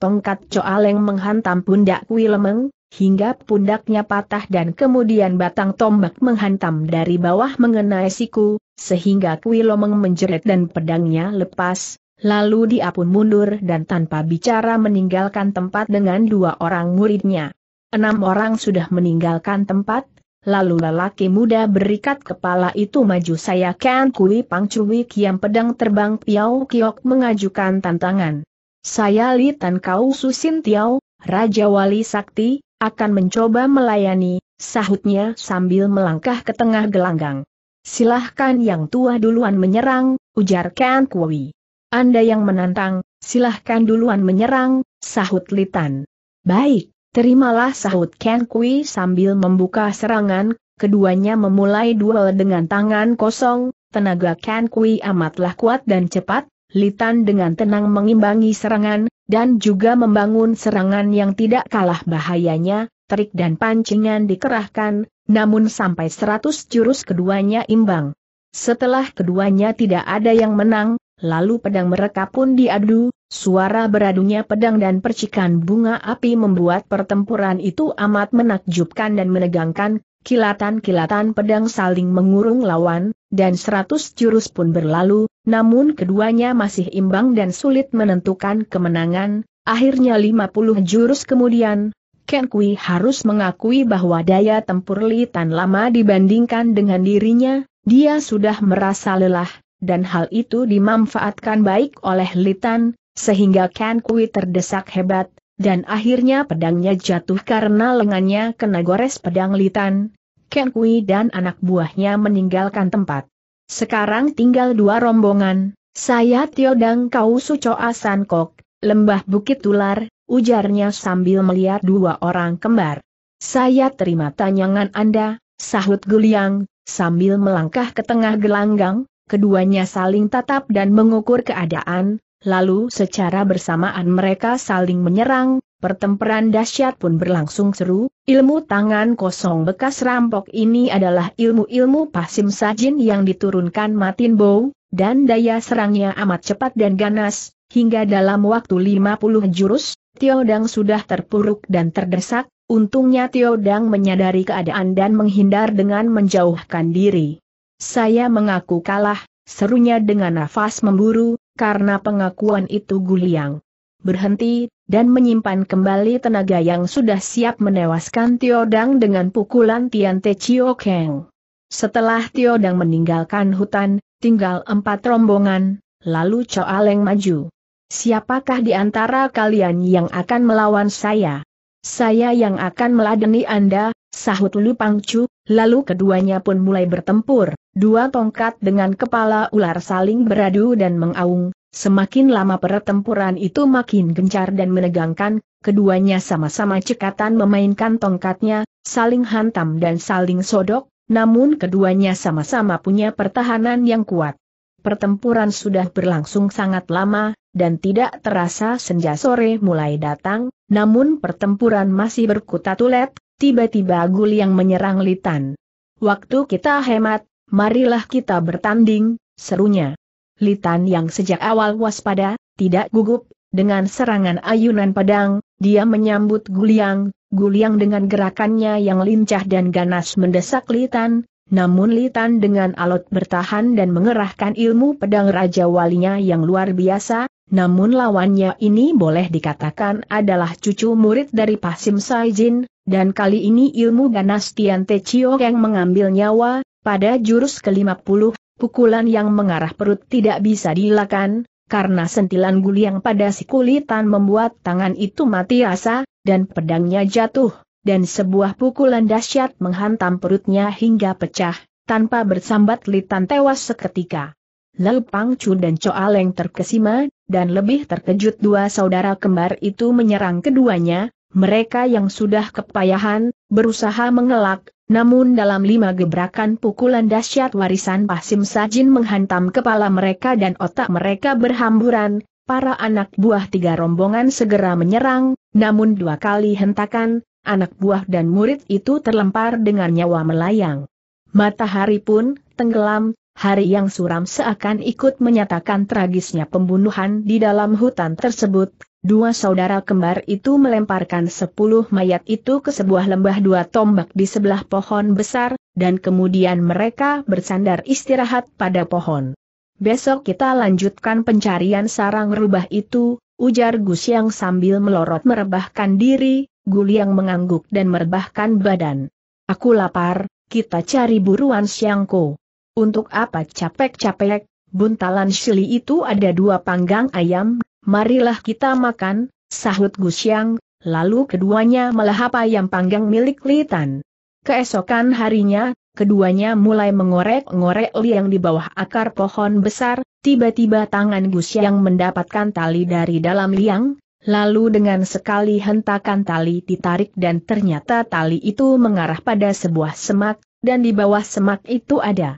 tongkat Coaleng menghantam pundak Kui Lomeng, hingga pundaknya patah dan kemudian batang tombak menghantam dari bawah mengenai siku, sehingga Kui Lomeng menjerit dan pedangnya lepas, Lalu dia pun mundur dan tanpa bicara meninggalkan tempat dengan dua orang muridnya. Enam orang sudah meninggalkan tempat, lalu lelaki muda berikat kepala itu maju saya Ken Kui Pang Cui Kiam Pedang Terbang Piau Kiok mengajukan tantangan. Saya Li Tan Kau Susin Tiao, Raja Wali Sakti, akan mencoba melayani, sahutnya sambil melangkah ke tengah gelanggang. Silahkan yang tua duluan menyerang, ujar Ken Kui. Anda yang menantang, silahkan duluan menyerang, sahut Litan. Baik, terimalah sahut Ken Kui sambil membuka serangan, keduanya memulai duel dengan tangan kosong, tenaga Ken Kui amatlah kuat dan cepat, Litan dengan tenang mengimbangi serangan, dan juga membangun serangan yang tidak kalah bahayanya, terik dan pancingan dikerahkan, namun sampai 100 jurus keduanya imbang. Setelah keduanya tidak ada yang menang, lalu pedang mereka pun diadu, suara beradunya pedang dan percikan bunga api membuat pertempuran itu amat menakjubkan dan menegangkan, kilatan-kilatan pedang saling mengurung lawan, dan seratus jurus pun berlalu, namun keduanya masih imbang dan sulit menentukan kemenangan, akhirnya 50 jurus kemudian, Ken Kui harus mengakui bahwa daya tempur Li Tan lama dibandingkan dengan dirinya, dia sudah merasa lelah, dan hal itu dimanfaatkan baik oleh Litan, sehingga Kan Kui terdesak hebat, dan akhirnya pedangnya jatuh karena lengannya kena gores pedang Litan. Ken Kui dan anak buahnya meninggalkan tempat. Sekarang tinggal dua rombongan, saya Tio Kau Suco Asan Kok, Lembah Bukit Tular, ujarnya sambil melihat dua orang kembar. Saya terima tanyangan Anda, sahut Guliang, sambil melangkah ke tengah gelanggang, keduanya saling tatap dan mengukur keadaan, lalu secara bersamaan mereka saling menyerang, Pertempuran dahsyat pun berlangsung seru, ilmu tangan kosong bekas rampok ini adalah ilmu-ilmu pasim sajin yang diturunkan Matin Bow, dan daya serangnya amat cepat dan ganas, hingga dalam waktu 50 jurus, Dang sudah terpuruk dan terdesak, untungnya Dang menyadari keadaan dan menghindar dengan menjauhkan diri. Saya mengaku kalah, serunya dengan nafas memburu, karena pengakuan itu guliang. Berhenti, dan menyimpan kembali tenaga yang sudah siap menewaskan Dang dengan pukulan Tian Te Chio Keng. Setelah Dang meninggalkan hutan, tinggal empat rombongan, lalu Aleng maju. Siapakah di antara kalian yang akan melawan saya? Saya yang akan meladeni Anda, sahut Lu Pangcu, lalu keduanya pun mulai bertempur. Dua tongkat dengan kepala ular saling beradu dan mengaung, semakin lama pertempuran itu makin gencar dan menegangkan, keduanya sama-sama cekatan memainkan tongkatnya, saling hantam dan saling sodok, namun keduanya sama-sama punya pertahanan yang kuat. Pertempuran sudah berlangsung sangat lama, dan tidak terasa senja sore mulai datang, namun pertempuran masih berkutat ulet, tiba-tiba Gul yang menyerang Litan. Waktu kita hemat, marilah kita bertanding, serunya. Litan yang sejak awal waspada, tidak gugup, dengan serangan ayunan pedang, dia menyambut Guliang, Guliang dengan gerakannya yang lincah dan ganas mendesak Litan, namun Litan dengan alot bertahan dan mengerahkan ilmu pedang Raja Walinya yang luar biasa, namun lawannya ini boleh dikatakan adalah cucu murid dari Pasim Saijin, dan kali ini ilmu ganas Tian Te Chiok yang mengambil nyawa, pada jurus ke-50, pukulan yang mengarah perut tidak bisa dilakukan, karena sentilan guliang pada si kulitan membuat tangan itu mati rasa, dan pedangnya jatuh, dan sebuah pukulan dahsyat menghantam perutnya hingga pecah, tanpa bersambat litan tewas seketika. Lalu Pang Chu dan Coaleng terkesima, dan lebih terkejut dua saudara kembar itu menyerang keduanya, mereka yang sudah kepayahan, berusaha mengelak, namun dalam lima gebrakan pukulan dahsyat warisan Pasim Sajin menghantam kepala mereka dan otak mereka berhamburan, para anak buah tiga rombongan segera menyerang, namun dua kali hentakan, anak buah dan murid itu terlempar dengan nyawa melayang. Matahari pun tenggelam, hari yang suram seakan ikut menyatakan tragisnya pembunuhan di dalam hutan tersebut, dua saudara kembar itu melemparkan sepuluh mayat itu ke sebuah lembah dua tombak di sebelah pohon besar, dan kemudian mereka bersandar istirahat pada pohon. Besok kita lanjutkan pencarian sarang rubah itu, ujar Gus yang sambil melorot merebahkan diri, Gul yang mengangguk dan merebahkan badan. Aku lapar, kita cari buruan siangku. Untuk apa capek-capek, buntalan Shili itu ada dua panggang ayam, marilah kita makan, sahut Yang, lalu keduanya melahap ayam panggang milik Litan. Keesokan harinya, keduanya mulai mengorek-ngorek liang di bawah akar pohon besar, tiba-tiba tangan Yang mendapatkan tali dari dalam liang, lalu dengan sekali hentakan tali ditarik dan ternyata tali itu mengarah pada sebuah semak, dan di bawah semak itu ada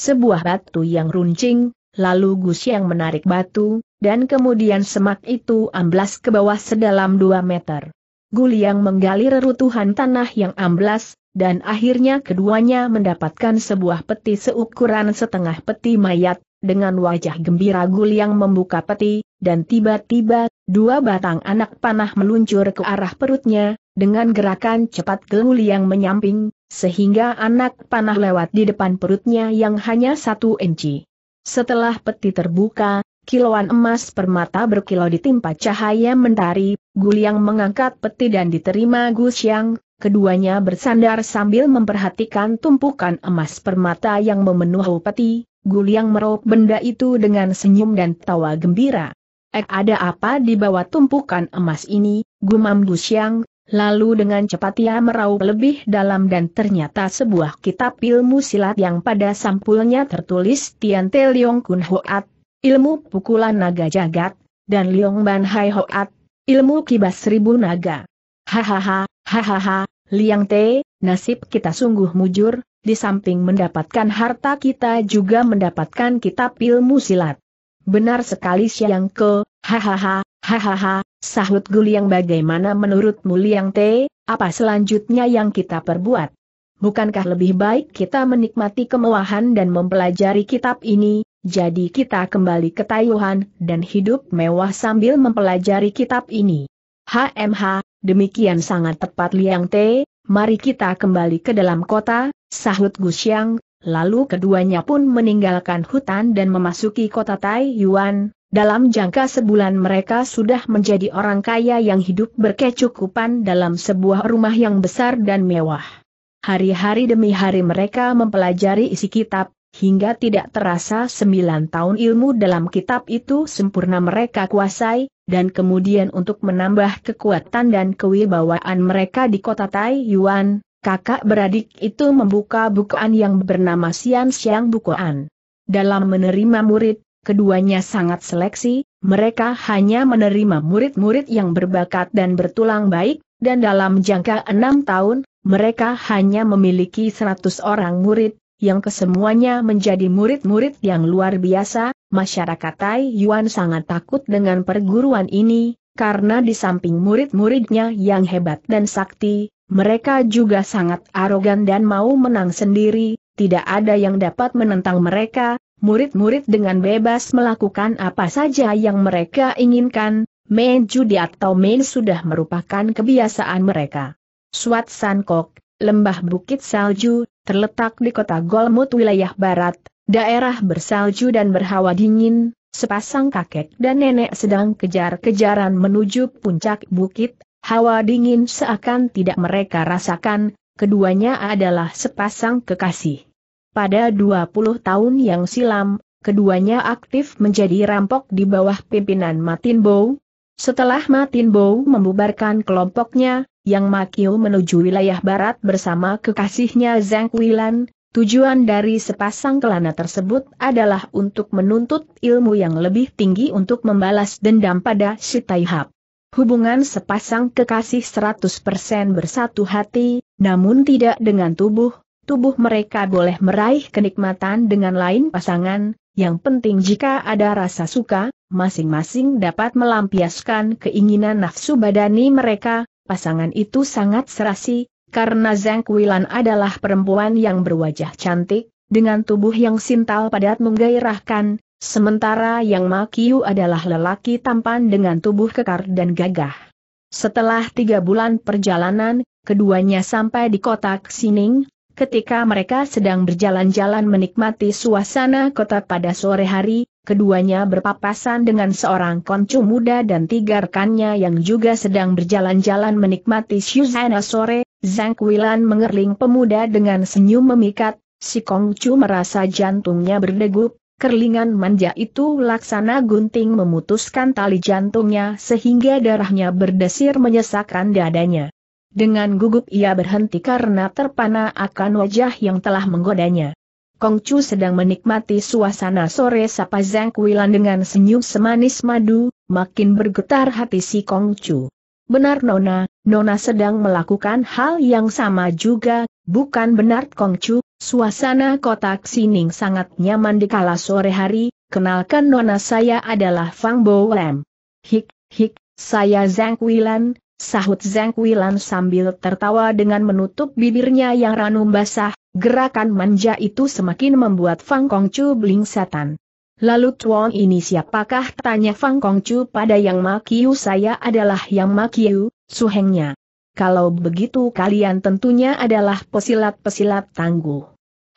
sebuah batu yang runcing, lalu Gus yang menarik batu, dan kemudian semak itu amblas ke bawah sedalam 2 meter. Guliang menggali reruntuhan tanah yang amblas, dan akhirnya keduanya mendapatkan sebuah peti seukuran setengah peti mayat, dengan wajah gembira Guliang membuka peti, dan tiba-tiba, dua batang anak panah meluncur ke arah perutnya, dengan gerakan cepat Guliang menyamping, sehingga anak panah lewat di depan perutnya yang hanya satu inci. Setelah peti terbuka, kiloan emas permata berkilau ditimpa cahaya mentari, Guliang mengangkat peti dan diterima Gus Yang, keduanya bersandar sambil memperhatikan tumpukan emas permata yang memenuhi peti, Guliang meraup benda itu dengan senyum dan tawa gembira. Ek eh, ada apa di bawah tumpukan emas ini, gumam Gus Lalu dengan cepat ia meraup lebih dalam dan ternyata sebuah kitab ilmu silat yang pada sampulnya tertulis Tian Te Leong Kun Hoat, ilmu pukulan naga jagat, dan Leong Ban Hai Hoat, ilmu kibas seribu naga. Hahaha, hahaha, Liang Te, nasib kita sungguh mujur, di samping mendapatkan harta kita juga mendapatkan kitab ilmu silat. Benar sekali Siang Ke, hahaha, Hahaha, sahut Guliang bagaimana menurutmu Liang Te, apa selanjutnya yang kita perbuat? Bukankah lebih baik kita menikmati kemewahan dan mempelajari kitab ini, jadi kita kembali ke Taiwan dan hidup mewah sambil mempelajari kitab ini. HMH, demikian sangat tepat Liang Te, mari kita kembali ke dalam kota, sahut Gusyang, lalu keduanya pun meninggalkan hutan dan memasuki kota Taiyuan, dalam jangka sebulan mereka sudah menjadi orang kaya yang hidup berkecukupan dalam sebuah rumah yang besar dan mewah. Hari-hari demi hari mereka mempelajari isi kitab, hingga tidak terasa sembilan tahun ilmu dalam kitab itu sempurna mereka kuasai, dan kemudian untuk menambah kekuatan dan kewibawaan mereka di kota Taiyuan, kakak beradik itu membuka bukuan yang bernama Sian Siang Bukuan. Dalam menerima murid, Keduanya sangat seleksi, mereka hanya menerima murid-murid yang berbakat dan bertulang baik, dan dalam jangka enam tahun, mereka hanya memiliki 100 orang murid, yang kesemuanya menjadi murid-murid yang luar biasa, masyarakat Tai Yuan sangat takut dengan perguruan ini, karena di samping murid-muridnya yang hebat dan sakti, mereka juga sangat arogan dan mau menang sendiri, tidak ada yang dapat menentang mereka, murid-murid dengan bebas melakukan apa saja yang mereka inginkan, main judi atau main sudah merupakan kebiasaan mereka. Swat Sankok, lembah Bukit Salju, terletak di kota Golmut wilayah barat, daerah bersalju dan berhawa dingin, sepasang kakek dan nenek sedang kejar-kejaran menuju puncak bukit, hawa dingin seakan tidak mereka rasakan, keduanya adalah sepasang kekasih. Pada 20 tahun yang silam, keduanya aktif menjadi rampok di bawah pimpinan Martin Bow. Setelah Martin Bow membubarkan kelompoknya, yang Makio menuju wilayah barat bersama kekasihnya Zhang Kuilan, tujuan dari sepasang kelana tersebut adalah untuk menuntut ilmu yang lebih tinggi untuk membalas dendam pada si Taihap. Hubungan sepasang kekasih 100% bersatu hati, namun tidak dengan tubuh, tubuh mereka boleh meraih kenikmatan dengan lain pasangan, yang penting jika ada rasa suka, masing-masing dapat melampiaskan keinginan nafsu badani mereka, pasangan itu sangat serasi, karena Zhang Kuilan adalah perempuan yang berwajah cantik, dengan tubuh yang sintal padat menggairahkan, sementara yang Makiu adalah lelaki tampan dengan tubuh kekar dan gagah. Setelah tiga bulan perjalanan, keduanya sampai di kota Xining, Ketika mereka sedang berjalan-jalan menikmati suasana kota pada sore hari, keduanya berpapasan dengan seorang koncu muda dan tiga rekannya yang juga sedang berjalan-jalan menikmati suasana sore, Zhang Quilan mengerling pemuda dengan senyum memikat, si koncu merasa jantungnya berdegup, kerlingan manja itu laksana gunting memutuskan tali jantungnya sehingga darahnya berdesir menyesakkan dadanya. Dengan gugup ia berhenti karena terpana akan wajah yang telah menggodanya. Kongcu sedang menikmati suasana sore sapa Zhang Kuilan dengan senyum semanis madu, makin bergetar hati si Kongcu. Benar Nona, Nona sedang melakukan hal yang sama juga, bukan benar Kongcu, suasana kotak sining sangat nyaman di kala sore hari, kenalkan Nona saya adalah Fang Bo Lam. Hik, hik, saya Zhang Kuilan, sahut Zhang Quilan sambil tertawa dengan menutup bibirnya yang ranum basah, gerakan manja itu semakin membuat Fang Kongcu setan Lalu Tuan ini siapakah? tanya Fang Kongcu pada Yang Makiu saya adalah Yang Makiu, suhengnya. Kalau begitu kalian tentunya adalah pesilat-pesilat tangguh.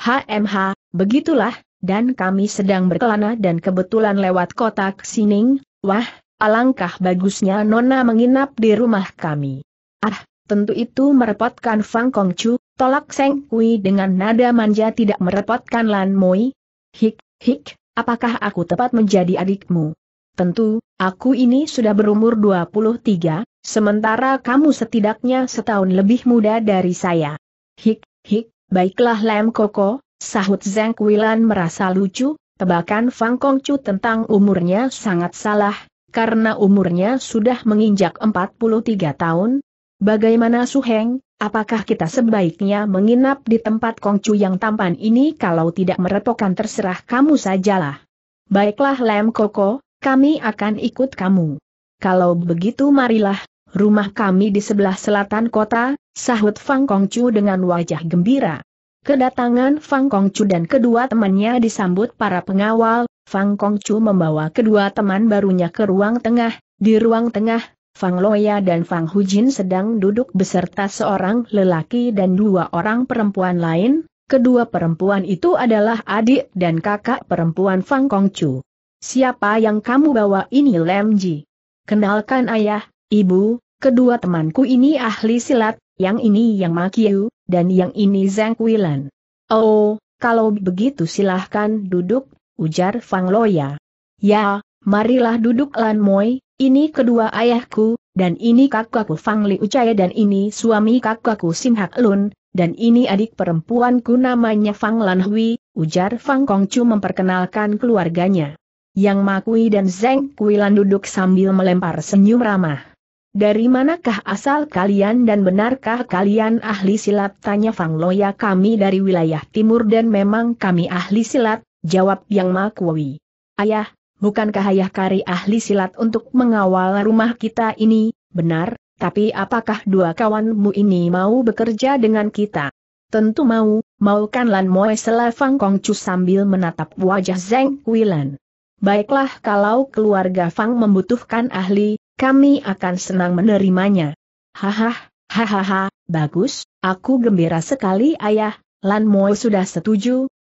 HMH, begitulah, dan kami sedang berkelana dan kebetulan lewat kotak sining, wah, Alangkah bagusnya Nona menginap di rumah kami. Ah, tentu itu merepotkan Fang Chu, tolak Seng Kui dengan nada manja tidak merepotkan Lan Moi. Hik, hik, apakah aku tepat menjadi adikmu? Tentu, aku ini sudah berumur 23, sementara kamu setidaknya setahun lebih muda dari saya. Hik, hik, baiklah Lem Koko, sahut Zeng Kuilan merasa lucu, tebakan Fang Chu tentang umurnya sangat salah, karena umurnya sudah menginjak 43 tahun? Bagaimana Su Heng? apakah kita sebaiknya menginap di tempat Kongcu yang tampan ini kalau tidak meretokan terserah kamu sajalah. Baiklah Lem Koko, kami akan ikut kamu. Kalau begitu marilah, rumah kami di sebelah selatan kota, sahut Fang Kongcu dengan wajah gembira. Kedatangan Fang Kongcu dan kedua temannya disambut para pengawal, Fang Kongcu membawa kedua teman barunya ke ruang tengah, di ruang tengah, Fang Loya dan Fang Hujin sedang duduk beserta seorang lelaki dan dua orang perempuan lain, kedua perempuan itu adalah adik dan kakak perempuan Fang Kongcu. Siapa yang kamu bawa ini Lem Ji? Kenalkan ayah, ibu, kedua temanku ini ahli silat, yang ini yang Makiu, dan yang ini Zhang Quilan. Oh, kalau begitu silahkan duduk, ujar Fang Loya. Ya, marilah duduk Lan Moi, ini kedua ayahku, dan ini kakakku Fang Li Ucaya dan ini suami kakakku Sim Hak Lun, dan ini adik perempuanku namanya Fang Lan Hui, ujar Fang Chu memperkenalkan keluarganya. Yang Makui dan Zeng Kuilan duduk sambil melempar senyum ramah. Dari manakah asal kalian dan benarkah kalian ahli silat? Tanya Fang Loya kami dari wilayah timur dan memang kami ahli silat, jawab Yang Makwawi. Ayah, bukankah ayah kari ahli silat untuk mengawal rumah kita ini, benar, tapi apakah dua kawanmu ini mau bekerja dengan kita? Tentu mau, maukan Lan Moe Kong Kongcu sambil menatap wajah Zeng Kuilan. Baiklah kalau keluarga Fang membutuhkan ahli, kami akan senang menerimanya. Hahaha, hahaha, bagus, aku gembira sekali ayah, Lan Mo sudah setuju,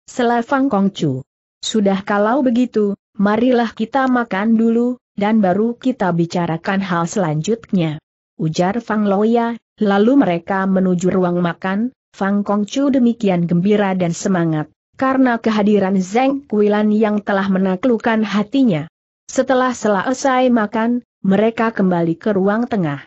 Fang Kong Chu. Sudah kalau begitu, marilah kita makan dulu, dan baru kita bicarakan hal selanjutnya. Ujar Fang Loya, lalu mereka menuju ruang makan, Fang Chu demikian gembira dan semangat, karena kehadiran Zeng Kuilan yang telah menaklukkan hatinya. Setelah selesai makan, mereka kembali ke ruang tengah.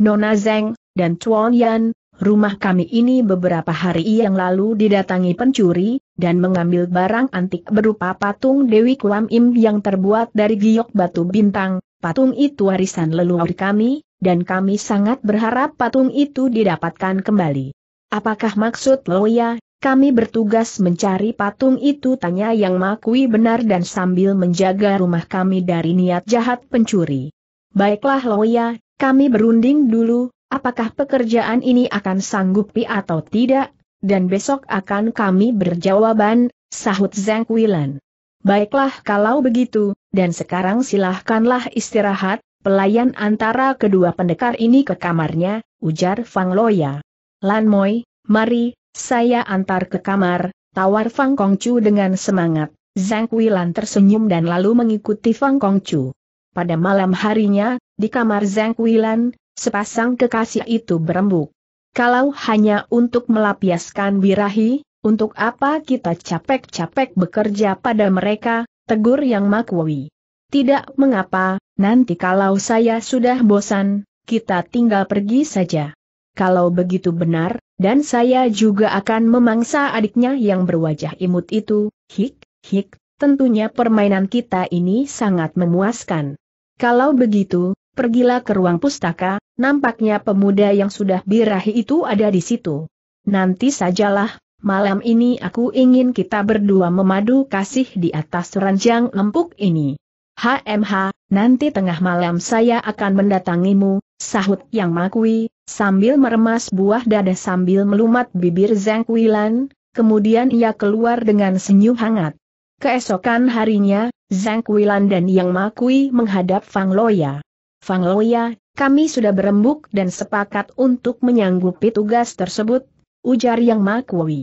Nona Zeng, dan Chuan Yan, rumah kami ini beberapa hari yang lalu didatangi pencuri, dan mengambil barang antik berupa patung Dewi Kuam Im yang terbuat dari giok batu bintang, patung itu warisan leluhur kami, dan kami sangat berharap patung itu didapatkan kembali. Apakah maksud Loya kami bertugas mencari patung itu tanya yang makui benar dan sambil menjaga rumah kami dari niat jahat pencuri. Baiklah Loya, kami berunding dulu, apakah pekerjaan ini akan sanggupi atau tidak, dan besok akan kami berjawaban, sahut Zhang Wilan. Baiklah kalau begitu, dan sekarang silahkanlah istirahat, pelayan antara kedua pendekar ini ke kamarnya, ujar Fang Loya. Lan Moi, mari, saya antar ke kamar, tawar Fang Kongcu dengan semangat. Zhang Wilan tersenyum dan lalu mengikuti Fang Kongcu. Pada malam harinya, di kamar Zhang Wilan, sepasang kekasih itu berembuk. Kalau hanya untuk melapiaskan birahi, untuk apa kita capek-capek bekerja pada mereka, tegur yang makwawi. Tidak mengapa, nanti kalau saya sudah bosan, kita tinggal pergi saja. Kalau begitu benar, dan saya juga akan memangsa adiknya yang berwajah imut itu, hik, hik, tentunya permainan kita ini sangat memuaskan. Kalau begitu, pergilah ke ruang pustaka, nampaknya pemuda yang sudah birahi itu ada di situ. Nanti sajalah, malam ini aku ingin kita berdua memadu kasih di atas ranjang empuk ini. HMH, nanti tengah malam saya akan mendatangimu, sahut Yang Makui, sambil meremas buah dada sambil melumat bibir Zhang Kuilan, kemudian ia keluar dengan senyum hangat. Keesokan harinya, Zhang Kuilan dan Yang Makui menghadap Fang Loya. Fang Loya, kami sudah berembuk dan sepakat untuk menyanggupi tugas tersebut, ujar Yang Makui.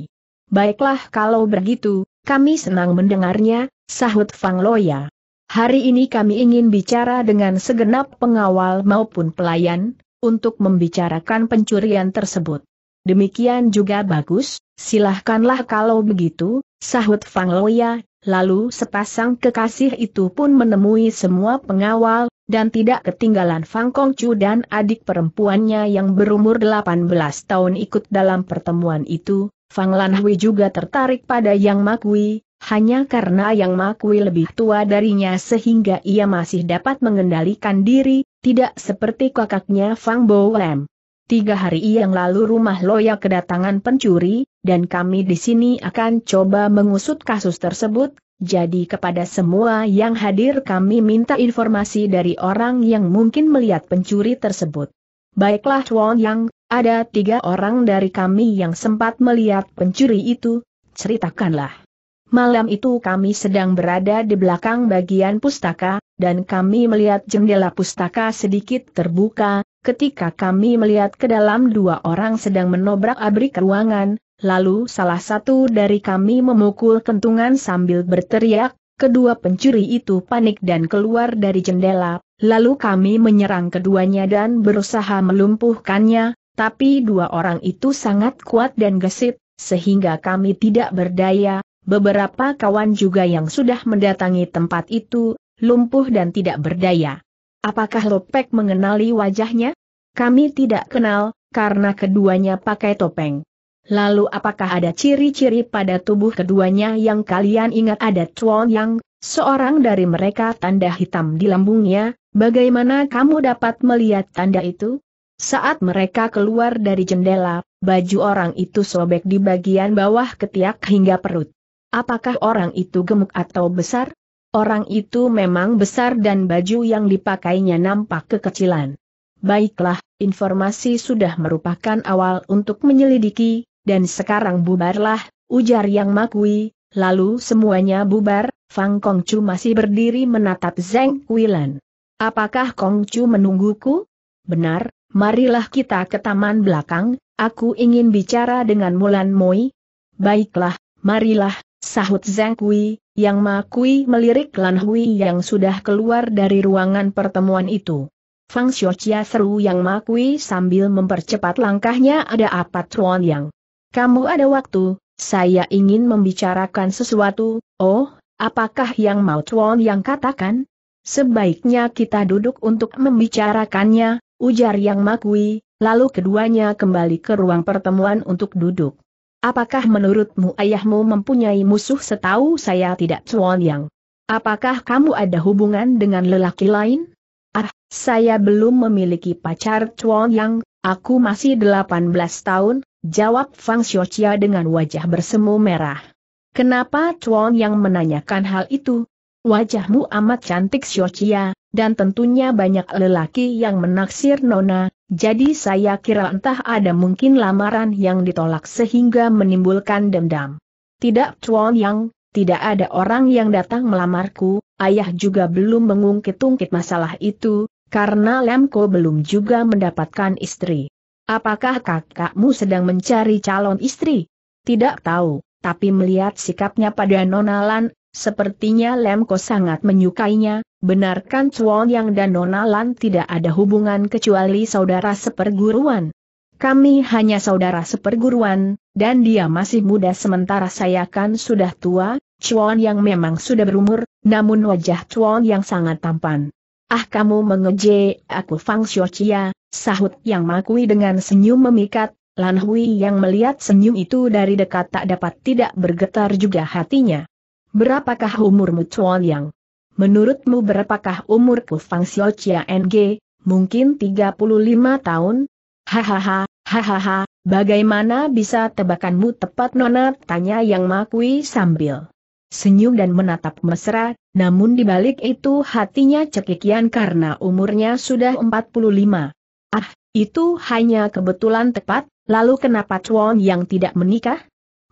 Baiklah kalau begitu, kami senang mendengarnya, sahut Fang Loya. Hari ini kami ingin bicara dengan segenap pengawal maupun pelayan, untuk membicarakan pencurian tersebut. Demikian juga bagus, silahkanlah kalau begitu, sahut Fang Loya, Lalu sepasang kekasih itu pun menemui semua pengawal, dan tidak ketinggalan Fang Chu dan adik perempuannya yang berumur 18 tahun ikut dalam pertemuan itu, Fang Lan Hui juga tertarik pada Yang Makui, hanya karena Yang Makui lebih tua darinya sehingga ia masih dapat mengendalikan diri, tidak seperti kakaknya Fang Bo Lam. Tiga hari yang lalu rumah Loya kedatangan pencuri, dan kami di sini akan coba mengusut kasus tersebut, jadi kepada semua yang hadir kami minta informasi dari orang yang mungkin melihat pencuri tersebut. Baiklah Chuan Yang, ada tiga orang dari kami yang sempat melihat pencuri itu, ceritakanlah. Malam itu kami sedang berada di belakang bagian pustaka, dan kami melihat jendela pustaka sedikit terbuka, ketika kami melihat ke dalam dua orang sedang menobrak abrik ruangan, Lalu salah satu dari kami memukul kentungan sambil berteriak, kedua pencuri itu panik dan keluar dari jendela, lalu kami menyerang keduanya dan berusaha melumpuhkannya, tapi dua orang itu sangat kuat dan gesit, sehingga kami tidak berdaya, beberapa kawan juga yang sudah mendatangi tempat itu, lumpuh dan tidak berdaya. Apakah Lopek mengenali wajahnya? Kami tidak kenal, karena keduanya pakai topeng. Lalu apakah ada ciri-ciri pada tubuh keduanya yang kalian ingat ada Chuan Yang, seorang dari mereka tanda hitam di lambungnya, bagaimana kamu dapat melihat tanda itu? Saat mereka keluar dari jendela, baju orang itu sobek di bagian bawah ketiak hingga perut. Apakah orang itu gemuk atau besar? Orang itu memang besar dan baju yang dipakainya nampak kekecilan. Baiklah, informasi sudah merupakan awal untuk menyelidiki, dan sekarang bubarlah, ujar Yang Makui, lalu semuanya bubar, Fang Kongcu masih berdiri menatap Zeng Kuilan. Apakah Kongcu menungguku? Benar, marilah kita ke taman belakang, aku ingin bicara dengan Mulan Moi. Baiklah, marilah, sahut Zeng Kui, yang Makui melirik Lan Hui yang sudah keluar dari ruangan pertemuan itu. Fang Xiochia seru Yang Makui sambil mempercepat langkahnya ada apa Tuan Yang. Kamu ada waktu, saya ingin membicarakan sesuatu, oh, apakah yang mau Chuan yang katakan? Sebaiknya kita duduk untuk membicarakannya, ujar Yang Makui, lalu keduanya kembali ke ruang pertemuan untuk duduk. Apakah menurutmu ayahmu mempunyai musuh setahu saya tidak Chuan Yang? Apakah kamu ada hubungan dengan lelaki lain? Ah, saya belum memiliki pacar Chuan Yang, aku masih 18 tahun, Jawab Fang Xiochia dengan wajah bersemu merah. Kenapa Chuan yang menanyakan hal itu? Wajahmu amat cantik Xiochia, dan tentunya banyak lelaki yang menaksir Nona, jadi saya kira entah ada mungkin lamaran yang ditolak sehingga menimbulkan dendam. Tidak Chuan yang, tidak ada orang yang datang melamarku, ayah juga belum mengungkit-ungkit masalah itu, karena Lemko belum juga mendapatkan istri. Apakah kakakmu sedang mencari calon istri? Tidak tahu, tapi melihat sikapnya pada Nonalan, sepertinya Lemko sangat menyukainya, benarkan Chuan Yang dan Nonalan tidak ada hubungan kecuali saudara seperguruan. Kami hanya saudara seperguruan, dan dia masih muda sementara saya kan sudah tua, Chuan Yang memang sudah berumur, namun wajah Chuan Yang sangat tampan. Ah kamu mengejek aku Fang Xiaochia. Sahut yang makui dengan senyum memikat, Lan Hui yang melihat senyum itu dari dekat tak dapat tidak bergetar juga hatinya. Berapakah umurmu Chuan Yang? Menurutmu berapakah umurku Fang Xiao Chia NG? Mungkin 35 tahun? Hahaha, hahaha, bagaimana bisa tebakanmu tepat Nona? Tanya Yang Makui sambil senyum dan menatap mesra, namun dibalik itu hatinya cekikian karena umurnya sudah 45. Ah, itu hanya kebetulan tepat, lalu kenapa Chuan yang tidak menikah?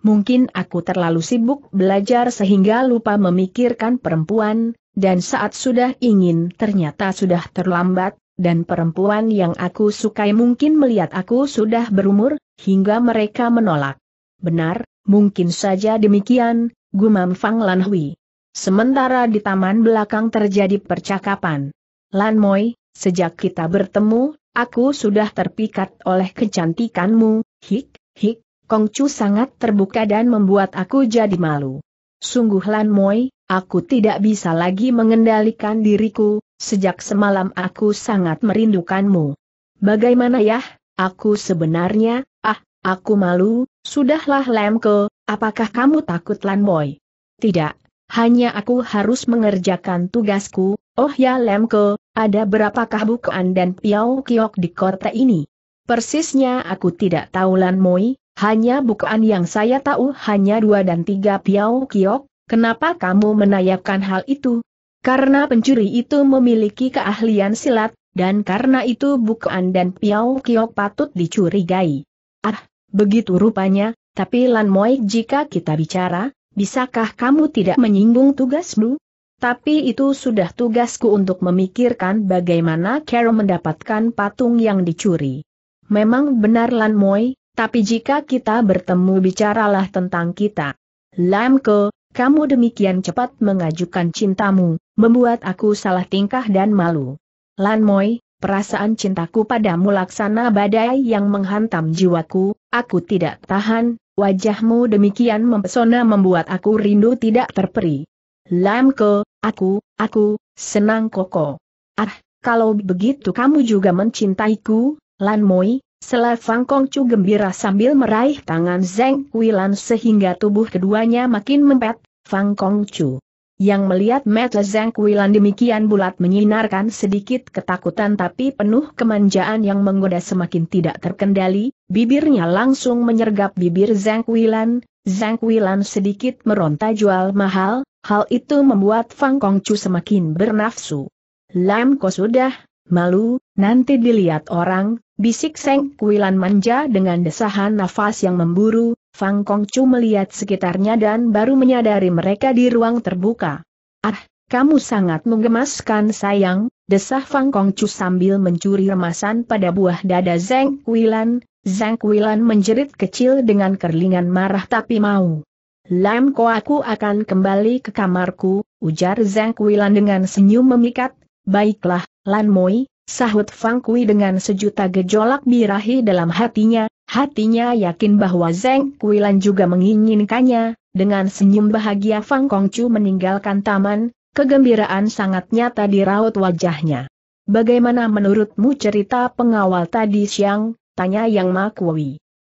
Mungkin aku terlalu sibuk belajar sehingga lupa memikirkan perempuan, dan saat sudah ingin ternyata sudah terlambat, dan perempuan yang aku sukai mungkin melihat aku sudah berumur, hingga mereka menolak. Benar, mungkin saja demikian, gumam Fang Lan Hui. Sementara di taman belakang terjadi percakapan. Lan Moi, sejak kita bertemu, Aku sudah terpikat oleh kecantikanmu, hik, hik, Kongcu sangat terbuka dan membuat aku jadi malu. Sungguh Lan Moi, aku tidak bisa lagi mengendalikan diriku, sejak semalam aku sangat merindukanmu. Bagaimana ya, aku sebenarnya, ah, aku malu, sudahlah Lemke, apakah kamu takut Lan Moi? Tidak, hanya aku harus mengerjakan tugasku, oh ya Lemke, ada berapakah bukaan dan piau kiok di kota ini? Persisnya aku tidak tahu Lan Moi, hanya bukaan yang saya tahu hanya dua dan tiga piau kiok, kenapa kamu menanyakan hal itu? Karena pencuri itu memiliki keahlian silat, dan karena itu bukaan dan piau kiok patut dicurigai. Ah, begitu rupanya, tapi Lan Moi jika kita bicara, bisakah kamu tidak menyinggung tugasmu? Tapi itu sudah tugasku untuk memikirkan bagaimana Carol mendapatkan patung yang dicuri. Memang benar Lan Moy, tapi jika kita bertemu bicaralah tentang kita. Lamke, kamu demikian cepat mengajukan cintamu, membuat aku salah tingkah dan malu. Lan Moy, perasaan cintaku padamu laksana badai yang menghantam jiwaku, aku tidak tahan, wajahmu demikian mempesona membuat aku rindu tidak terperi. Lamko, aku, aku, senang koko. Ah, kalau begitu kamu juga mencintaiku, Lan Moi, Selafang Kongcu gembira sambil meraih tangan Zeng Kuilan sehingga tubuh keduanya makin mempet, Fang Kongcu. Yang melihat mata Zeng Kuilan demikian bulat menyinarkan sedikit ketakutan tapi penuh kemanjaan yang menggoda semakin tidak terkendali, bibirnya langsung menyergap bibir Zeng Kuilan, Zhang Wilan sedikit meronta jual mahal, hal itu membuat Fang Kongcu semakin bernafsu. Lam kok sudah, malu, nanti dilihat orang, bisik Zhang Wilan manja dengan desahan nafas yang memburu, Fang Kongcu melihat sekitarnya dan baru menyadari mereka di ruang terbuka. Ah, kamu sangat menggemaskan sayang, desah Fang Kongcu sambil mencuri remasan pada buah dada Zeng Kuilan, Zhang Kuilan menjerit kecil dengan kerlingan marah tapi mau. Lam ko aku akan kembali ke kamarku, ujar Zhang Kuilan dengan senyum memikat, baiklah, Lan Moi, sahut Fang Kui dengan sejuta gejolak birahi dalam hatinya, hatinya yakin bahwa Zhang Kuilan juga menginginkannya, dengan senyum bahagia Fang Kongcu meninggalkan taman, kegembiraan sangat nyata di raut wajahnya. Bagaimana menurutmu cerita pengawal tadi siang, Tanya Yang Makwi.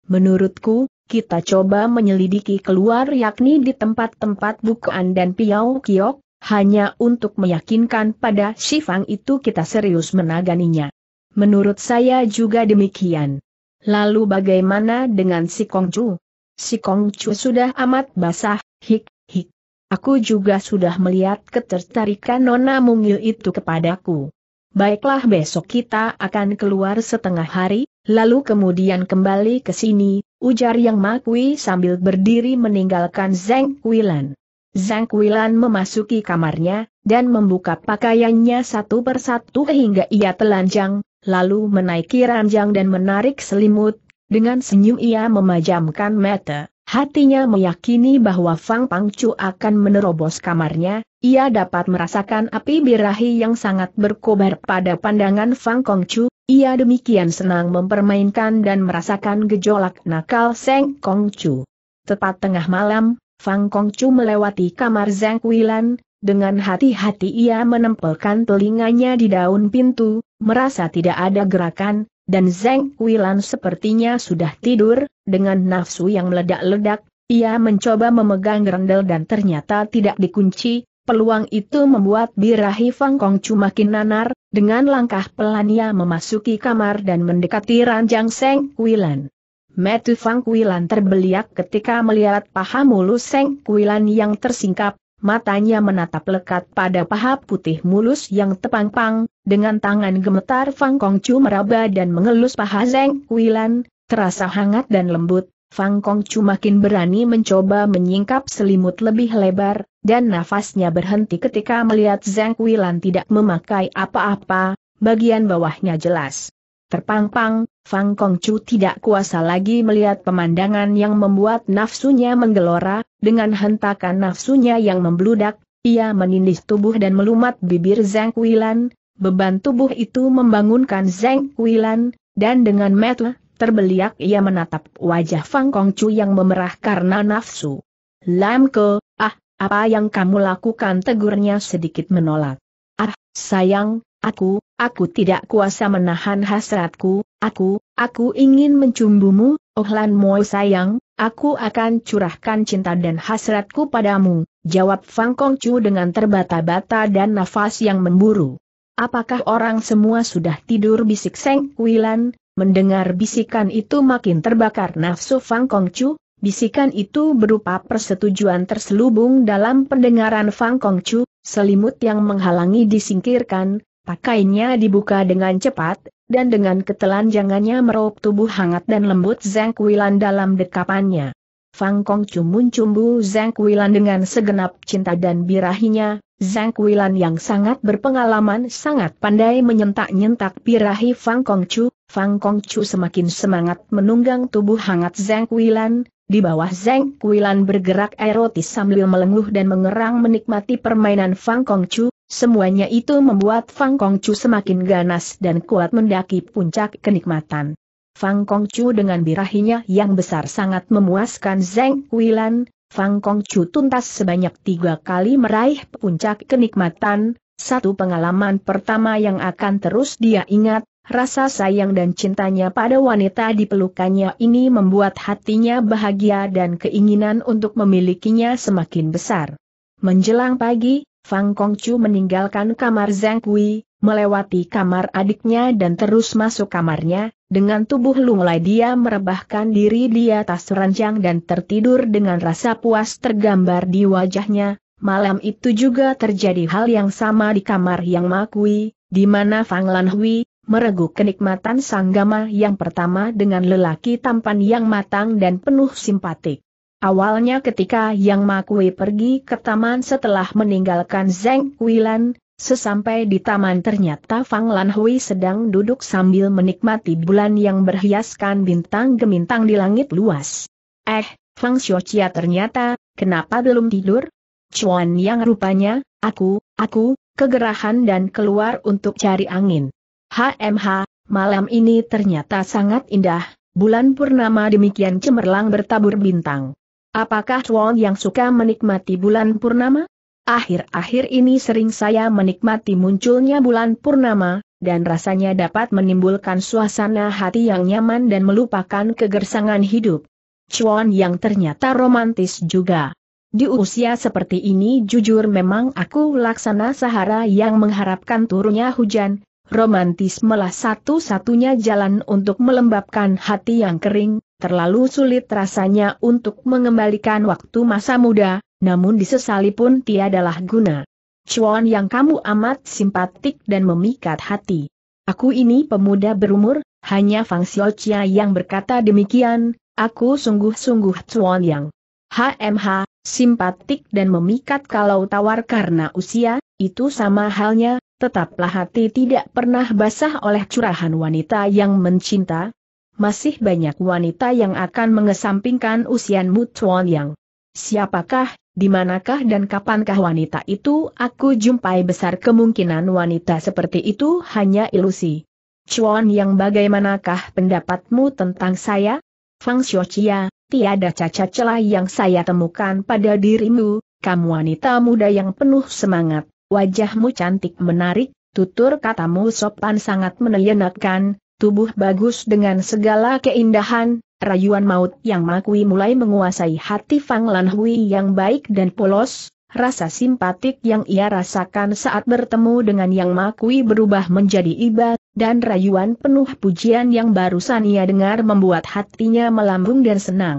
Menurutku, kita coba menyelidiki keluar yakni di tempat-tempat bukaan dan piau kiok, hanya untuk meyakinkan pada Shifang itu kita serius menaganinya. Menurut saya juga demikian. Lalu bagaimana dengan si Kongcu? Si Kongcu sudah amat basah, hik, hik. Aku juga sudah melihat ketertarikan Nona Mungil itu kepadaku baiklah besok kita akan keluar setengah hari, lalu kemudian kembali ke sini, ujar Yang Makui sambil berdiri meninggalkan Zeng Kuilan. Zeng Kuilan memasuki kamarnya, dan membuka pakaiannya satu persatu hingga ia telanjang, lalu menaiki ranjang dan menarik selimut, dengan senyum ia memajamkan mata. Hatinya meyakini bahwa Fang Pangcu akan menerobos kamarnya, ia dapat merasakan api birahi yang sangat berkobar pada pandangan Fang Kongcu, ia demikian senang mempermainkan dan merasakan gejolak nakal Seng Kongcu. Tepat tengah malam, Fang Kongcu melewati kamar Zeng Wilan, dengan hati-hati ia menempelkan telinganya di daun pintu, merasa tidak ada gerakan, dan Zeng Wilan sepertinya sudah tidur, dengan nafsu yang meledak-ledak, ia mencoba memegang rendel dan ternyata tidak dikunci, peluang itu membuat birahi Fang Kongcu makin nanar, dengan langkah pelan ia memasuki kamar dan mendekati ranjang Seng Kuilan. Metu Fang Kuilan terbeliak ketika melihat paha mulus Seng Kuilan yang tersingkap, matanya menatap lekat pada paha putih mulus yang tepang-pang, dengan tangan gemetar Fang Kongcu meraba dan mengelus paha Seng Kuilan, Terasa hangat dan lembut, Fang Kong Chu makin berani mencoba menyingkap selimut lebih lebar, dan nafasnya berhenti ketika melihat Zhang Kuilan tidak memakai apa-apa, bagian bawahnya jelas. Terpang pang, Fang Kong Chu tidak kuasa lagi melihat pemandangan yang membuat nafsunya menggelora, dengan hentakan nafsunya yang membludak, ia menindih tubuh dan melumat bibir Zhang Kuilan, beban tubuh itu membangunkan Zhang Kuilan, dan dengan metel Terbeliak ia menatap wajah Fang Chu yang memerah karena nafsu. Lamke, ah, apa yang kamu lakukan tegurnya sedikit menolak. Ah, sayang, aku, aku tidak kuasa menahan hasratku, aku, aku ingin mencumbumu, oh Lan Moi sayang, aku akan curahkan cinta dan hasratku padamu, jawab Fang Chu dengan terbata-bata dan nafas yang memburu. Apakah orang semua sudah tidur bisik Seng Kuilan, Mendengar bisikan itu makin terbakar nafsu Fang Kongcu, bisikan itu berupa persetujuan terselubung dalam pendengaran Fang Kongcu, selimut yang menghalangi disingkirkan, pakainya dibuka dengan cepat, dan dengan ketelanjangannya meraup tubuh hangat dan lembut Zhang Kuilan dalam dekapannya. Fang Kongcu mencumbu Zhang Kuilan dengan segenap cinta dan birahinya, Zhang Kuilan yang sangat berpengalaman sangat pandai menyentak-nyentak birahi Fang Kongcu, Fang Kongcu semakin semangat menunggang tubuh hangat Zeng Kuilan, di bawah Zeng Kuilan bergerak erotis sambil melenguh dan mengerang menikmati permainan Fang Kongcu, semuanya itu membuat Fang Kongcu semakin ganas dan kuat mendaki puncak kenikmatan. Fang Kongcu dengan birahinya yang besar sangat memuaskan Zeng Kuilan, Fang Kongcu tuntas sebanyak tiga kali meraih puncak kenikmatan, satu pengalaman pertama yang akan terus dia ingat, Rasa sayang dan cintanya pada wanita di pelukannya ini membuat hatinya bahagia dan keinginan untuk memilikinya semakin besar. Menjelang pagi, Fang Kongcu meninggalkan kamar Zhang Kui, melewati kamar adiknya dan terus masuk kamarnya, dengan tubuh lunglai dia merebahkan diri di atas ranjang dan tertidur dengan rasa puas tergambar di wajahnya. Malam itu juga terjadi hal yang sama di kamar Yang Makui, di mana Fang Lanhui mereguk kenikmatan sanggama yang pertama dengan lelaki tampan yang matang dan penuh simpatik. Awalnya ketika Yang Makui pergi ke taman setelah meninggalkan Zeng Kuilan, sesampai di taman ternyata Fang Lan Hui sedang duduk sambil menikmati bulan yang berhiaskan bintang gemintang di langit luas. Eh, Fang Xiochia ternyata, kenapa belum tidur? Chuan yang rupanya, aku, aku, kegerahan dan keluar untuk cari angin. HMH, malam ini ternyata sangat indah, bulan purnama demikian cemerlang bertabur bintang. Apakah Chuan yang suka menikmati bulan purnama? Akhir-akhir ini sering saya menikmati munculnya bulan purnama, dan rasanya dapat menimbulkan suasana hati yang nyaman dan melupakan kegersangan hidup. Chuan yang ternyata romantis juga. Di usia seperti ini jujur memang aku laksana sahara yang mengharapkan turunnya hujan, Romantis melah satu-satunya jalan untuk melembabkan hati yang kering, terlalu sulit rasanya untuk mengembalikan waktu masa muda, namun disesali pun tiadalah guna. Cuan yang kamu amat simpatik dan memikat hati. Aku ini pemuda berumur, hanya Fang Xiaoqian yang berkata demikian, aku sungguh-sungguh Cuan yang. HMH, simpatik dan memikat kalau tawar karena usia, itu sama halnya, tetaplah hati tidak pernah basah oleh curahan wanita yang mencinta. Masih banyak wanita yang akan mengesampingkan usianmu Tuan Yang. Siapakah, dimanakah dan kapankah wanita itu aku jumpai besar kemungkinan wanita seperti itu hanya ilusi. Chuan yang bagaimanakah pendapatmu tentang saya? Fang Xiochia, tiada cacat celah yang saya temukan pada dirimu, kamu wanita muda yang penuh semangat. Wajahmu cantik menarik, tutur katamu sopan sangat menyenangkan, tubuh bagus dengan segala keindahan, rayuan maut yang makui mulai menguasai hati Fang Lan yang baik dan polos, rasa simpatik yang ia rasakan saat bertemu dengan yang makui berubah menjadi iba, dan rayuan penuh pujian yang barusan ia dengar membuat hatinya melambung dan senang.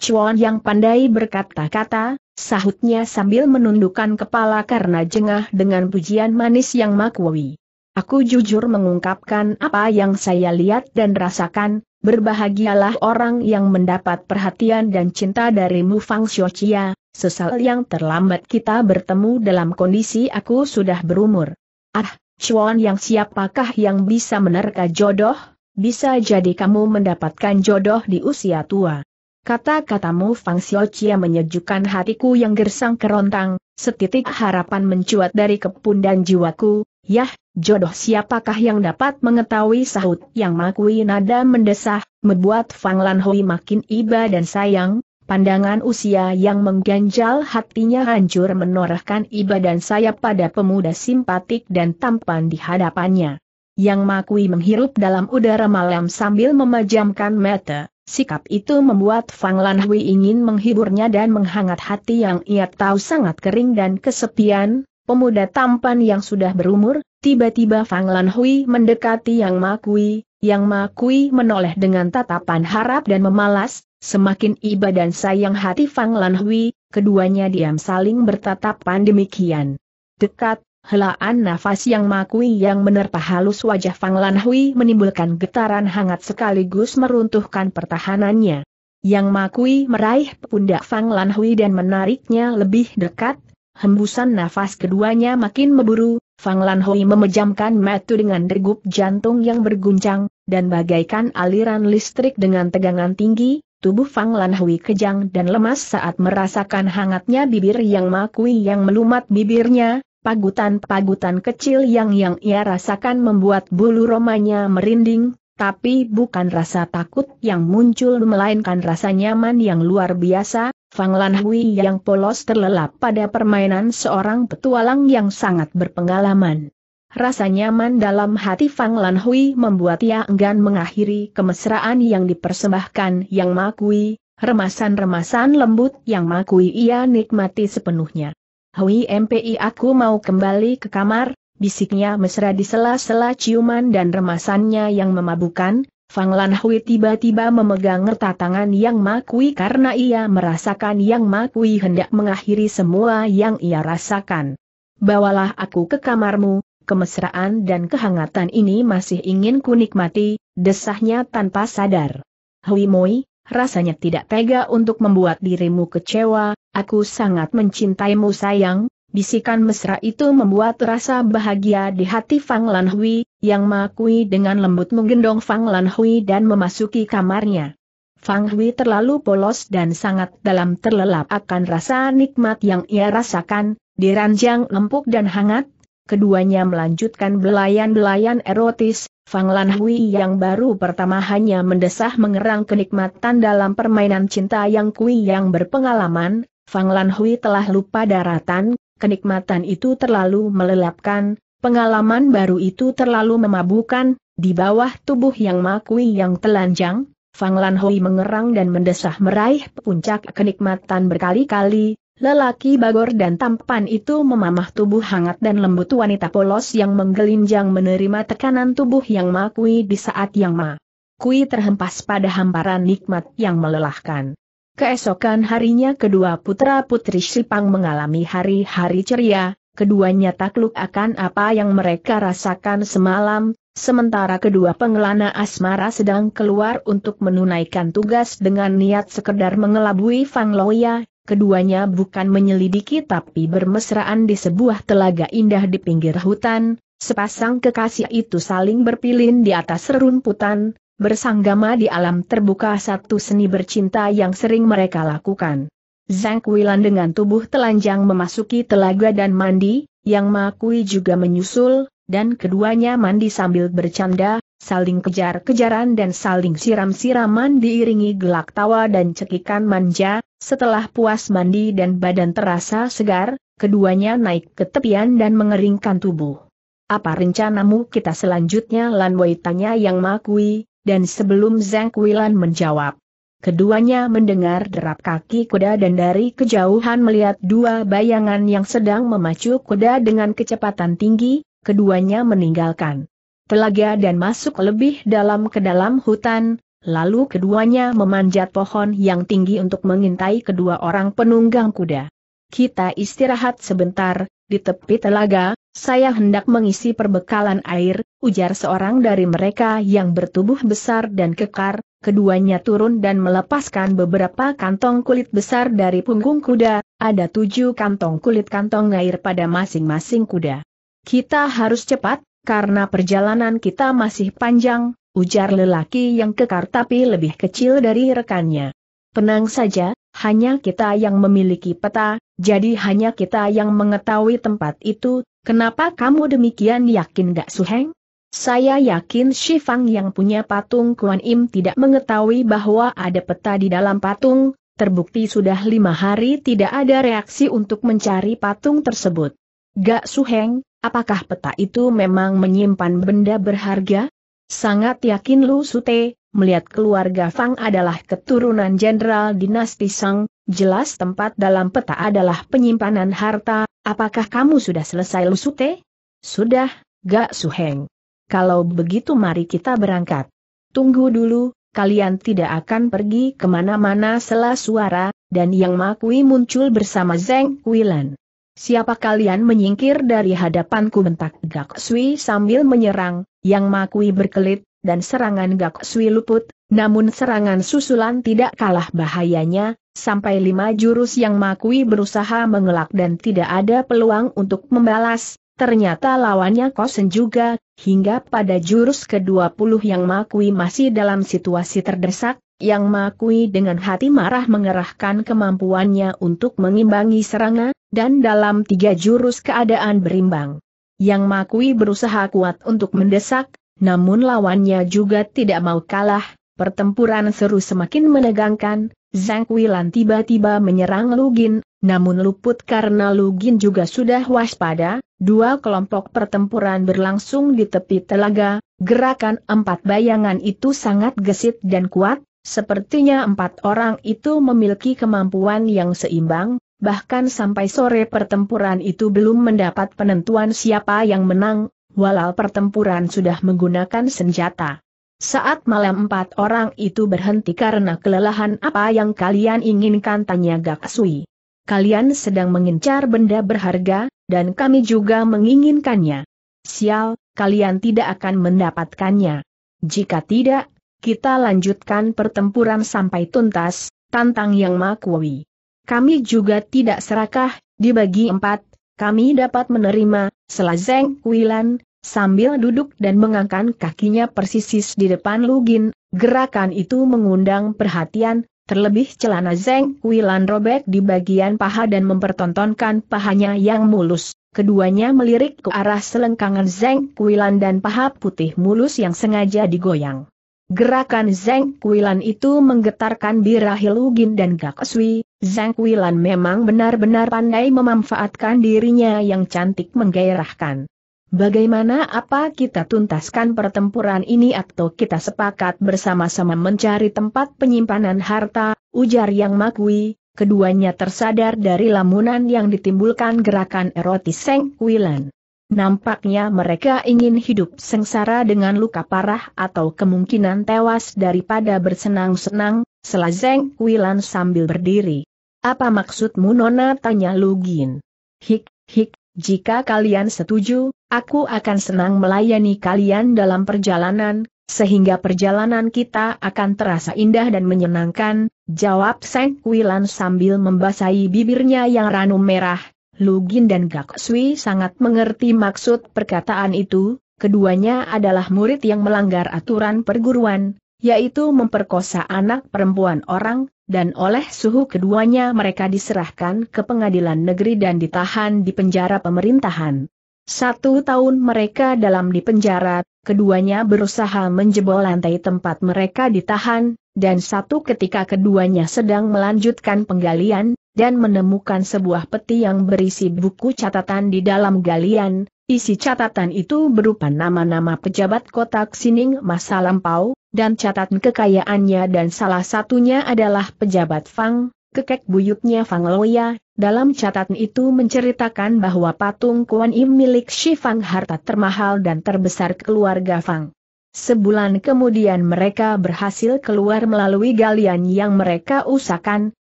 Chuan yang pandai berkata-kata, sahutnya sambil menundukkan kepala karena jengah dengan pujian manis yang makwawi. Aku jujur mengungkapkan apa yang saya lihat dan rasakan, berbahagialah orang yang mendapat perhatian dan cinta darimu Fang Xiochia, sesal yang terlambat kita bertemu dalam kondisi aku sudah berumur. Ah, Chuan yang siapakah yang bisa menerka jodoh? Bisa jadi kamu mendapatkan jodoh di usia tua. Kata-katamu Fang Xiaoqian, menyejukkan hatiku yang gersang kerontang, setitik harapan mencuat dari kepun dan jiwaku, yah, jodoh siapakah yang dapat mengetahui sahut yang makui nada mendesah, membuat Fang Lan makin iba dan sayang, pandangan usia yang mengganjal hatinya hancur menorehkan iba dan sayap pada pemuda simpatik dan tampan di hadapannya. Yang makui menghirup dalam udara malam sambil memajamkan mata. Sikap itu membuat Fang Lanhui ingin menghiburnya dan menghangat hati yang ia tahu sangat kering dan kesepian, pemuda tampan yang sudah berumur, tiba-tiba Fang Lanhui mendekati Yang Makui, Yang Makui menoleh dengan tatapan harap dan memalas, semakin iba dan sayang hati Fang Lanhui. keduanya diam saling bertatapan demikian. Dekat, Helaan nafas yang makui yang menerpa halus wajah Fang Lanhui menimbulkan getaran hangat sekaligus meruntuhkan pertahanannya. Yang makui meraih pundak Fang Lanhui dan menariknya lebih dekat, hembusan nafas keduanya makin memburu, Fang Lanhui memejamkan mata dengan degup jantung yang berguncang, dan bagaikan aliran listrik dengan tegangan tinggi, Tubuh Fang Lanhui kejang dan lemas saat merasakan hangatnya bibir yang makui yang melumat bibirnya, Pagutan-pagutan kecil yang yang ia rasakan membuat bulu romanya merinding, tapi bukan rasa takut yang muncul melainkan rasa nyaman yang luar biasa, Fang Lan Hui yang polos terlelap pada permainan seorang petualang yang sangat berpengalaman. Rasa nyaman dalam hati Fang Lan Hui membuat ia enggan mengakhiri kemesraan yang dipersembahkan yang makui, remasan-remasan lembut yang makui ia nikmati sepenuhnya. Hui MPI aku mau kembali ke kamar, bisiknya mesra di sela-sela ciuman dan remasannya yang memabukan, Fang Lan Hui tiba-tiba memegang erta tangan Yang Makui karena ia merasakan Yang Makui hendak mengakhiri semua yang ia rasakan. Bawalah aku ke kamarmu, kemesraan dan kehangatan ini masih ingin kunikmati, desahnya tanpa sadar. Hui Moi, rasanya tidak tega untuk membuat dirimu kecewa, aku sangat mencintaimu sayang, bisikan mesra itu membuat rasa bahagia di hati Fang Lanhui. yang mengakui dengan lembut menggendong Fang Lanhui dan memasuki kamarnya. Fang Hui terlalu polos dan sangat dalam terlelap akan rasa nikmat yang ia rasakan, diranjang lembut dan hangat, keduanya melanjutkan belayan-belayan erotis, Fang Lan Hui yang baru pertama hanya mendesah mengerang kenikmatan dalam permainan cinta yang Kui yang berpengalaman, Fang Lan Hui telah lupa daratan, kenikmatan itu terlalu melelapkan, pengalaman baru itu terlalu memabukan, di bawah tubuh yang makui yang telanjang, Fang Lan Hui mengerang dan mendesah meraih puncak kenikmatan berkali-kali, Lelaki bagor dan tampan itu memamah tubuh hangat dan lembut wanita polos yang menggelinjang menerima tekanan tubuh yang makui di saat yang ma. Kui terhempas pada hamparan nikmat yang melelahkan. Keesokan harinya kedua putra-putri Sipang mengalami hari-hari ceria, keduanya takluk akan apa yang mereka rasakan semalam, sementara kedua pengelana asmara sedang keluar untuk menunaikan tugas dengan niat sekedar mengelabui Fang Loya, Keduanya bukan menyelidiki tapi bermesraan di sebuah telaga indah di pinggir hutan, sepasang kekasih itu saling berpilin di atas rerumputan, bersanggama di alam terbuka satu seni bercinta yang sering mereka lakukan. Zhang Quilan dengan tubuh telanjang memasuki telaga dan mandi, yang Makui juga menyusul, dan keduanya mandi sambil bercanda, saling kejar-kejaran dan saling siram-siraman diiringi gelak tawa dan cekikan manja, setelah puas mandi dan badan terasa segar, keduanya naik ke tepian dan mengeringkan tubuh. Apa rencanamu kita selanjutnya Lan Wei tanya Yang Makui, dan sebelum Zhang Kuilan menjawab. Keduanya mendengar derap kaki kuda dan dari kejauhan melihat dua bayangan yang sedang memacu kuda dengan kecepatan tinggi, keduanya meninggalkan telaga dan masuk lebih dalam ke dalam hutan, Lalu keduanya memanjat pohon yang tinggi untuk mengintai kedua orang penunggang kuda. Kita istirahat sebentar, di tepi telaga, saya hendak mengisi perbekalan air, ujar seorang dari mereka yang bertubuh besar dan kekar, keduanya turun dan melepaskan beberapa kantong kulit besar dari punggung kuda, ada tujuh kantong kulit kantong air pada masing-masing kuda. Kita harus cepat, karena perjalanan kita masih panjang, ujar lelaki yang kekar tapi lebih kecil dari rekannya. Penang saja, hanya kita yang memiliki peta, jadi hanya kita yang mengetahui tempat itu, kenapa kamu demikian yakin gak suheng? Saya yakin Shifang yang punya patung Kuan Im tidak mengetahui bahwa ada peta di dalam patung, terbukti sudah lima hari tidak ada reaksi untuk mencari patung tersebut. Gak suheng, apakah peta itu memang menyimpan benda berharga? Sangat yakin Lu Sute, melihat keluarga Fang adalah keturunan jenderal dinasti Sang, jelas tempat dalam peta adalah penyimpanan harta, apakah kamu sudah selesai Lu Sute? Sudah, Gak Suheng. Kalau begitu mari kita berangkat. Tunggu dulu, kalian tidak akan pergi kemana-mana selah suara, dan Yang Makui muncul bersama Zeng Kuilan. Siapa kalian menyingkir dari hadapanku bentak Gak Sui sambil menyerang, yang Makui berkelit, dan serangan Gak Sui luput, namun serangan susulan tidak kalah bahayanya, sampai lima jurus yang Makui berusaha mengelak dan tidak ada peluang untuk membalas, ternyata lawannya Kosen juga, hingga pada jurus ke-20 yang Makui masih dalam situasi terdesak, yang Makui dengan hati marah mengerahkan kemampuannya untuk mengimbangi serangan, dan dalam tiga jurus keadaan berimbang. Yang Makui berusaha kuat untuk mendesak, namun lawannya juga tidak mau kalah, pertempuran seru semakin menegangkan, Zhang Kuilan tiba-tiba menyerang Lugin, namun luput karena Lugin juga sudah waspada, dua kelompok pertempuran berlangsung di tepi telaga, gerakan empat bayangan itu sangat gesit dan kuat, Sepertinya empat orang itu memiliki kemampuan yang seimbang, bahkan sampai sore pertempuran itu belum mendapat penentuan siapa yang menang, walau pertempuran sudah menggunakan senjata. Saat malam empat orang itu berhenti karena kelelahan apa yang kalian inginkan tanya Gak Sui. Kalian sedang mengincar benda berharga, dan kami juga menginginkannya. Sial, kalian tidak akan mendapatkannya. Jika tidak, kita lanjutkan pertempuran sampai tuntas, tantang Yang Makuwi. Kami juga tidak serakah, dibagi empat, kami dapat menerima, selazeng kuilan, sambil duduk dan mengangkat kakinya persisis di depan Lugin, gerakan itu mengundang perhatian, terlebih celana Zeng Kuilan robek di bagian paha dan mempertontonkan pahanya yang mulus. Keduanya melirik ke arah selengkangan Zeng Kuilan dan paha putih mulus yang sengaja digoyang. Gerakan Zeng Kuilan itu menggetarkan birahi Lugin dan Sui. Zeng Kuilan memang benar-benar pandai memanfaatkan dirinya yang cantik menggairahkan. Bagaimana apa kita tuntaskan pertempuran ini atau kita sepakat bersama-sama mencari tempat penyimpanan harta, ujar Yang Makui, keduanya tersadar dari lamunan yang ditimbulkan gerakan erotis Seng Kuilan. Nampaknya mereka ingin hidup sengsara dengan luka parah atau kemungkinan tewas daripada bersenang-senang, selazeng Wilan sambil berdiri. Apa maksudmu Nona? tanya Lugin. Hik, hik, jika kalian setuju, aku akan senang melayani kalian dalam perjalanan, sehingga perjalanan kita akan terasa indah dan menyenangkan, jawab Seng Wilan sambil membasahi bibirnya yang ranum merah, Lugin dan Gak Sui sangat mengerti maksud perkataan itu, keduanya adalah murid yang melanggar aturan perguruan, yaitu memperkosa anak perempuan orang, dan oleh suhu keduanya mereka diserahkan ke pengadilan negeri dan ditahan di penjara pemerintahan. Satu tahun mereka dalam di penjara, keduanya berusaha menjebol lantai tempat mereka ditahan, dan satu ketika keduanya sedang melanjutkan penggalian, dan menemukan sebuah peti yang berisi buku catatan di dalam galian, isi catatan itu berupa nama-nama pejabat kota Xining masa lampau, dan catatan kekayaannya dan salah satunya adalah pejabat Fang, kekek buyutnya Fang Loya, dalam catatan itu menceritakan bahwa patung Kuan Im milik Shi Fang harta termahal dan terbesar keluarga Fang. Sebulan kemudian mereka berhasil keluar melalui galian yang mereka usahakan,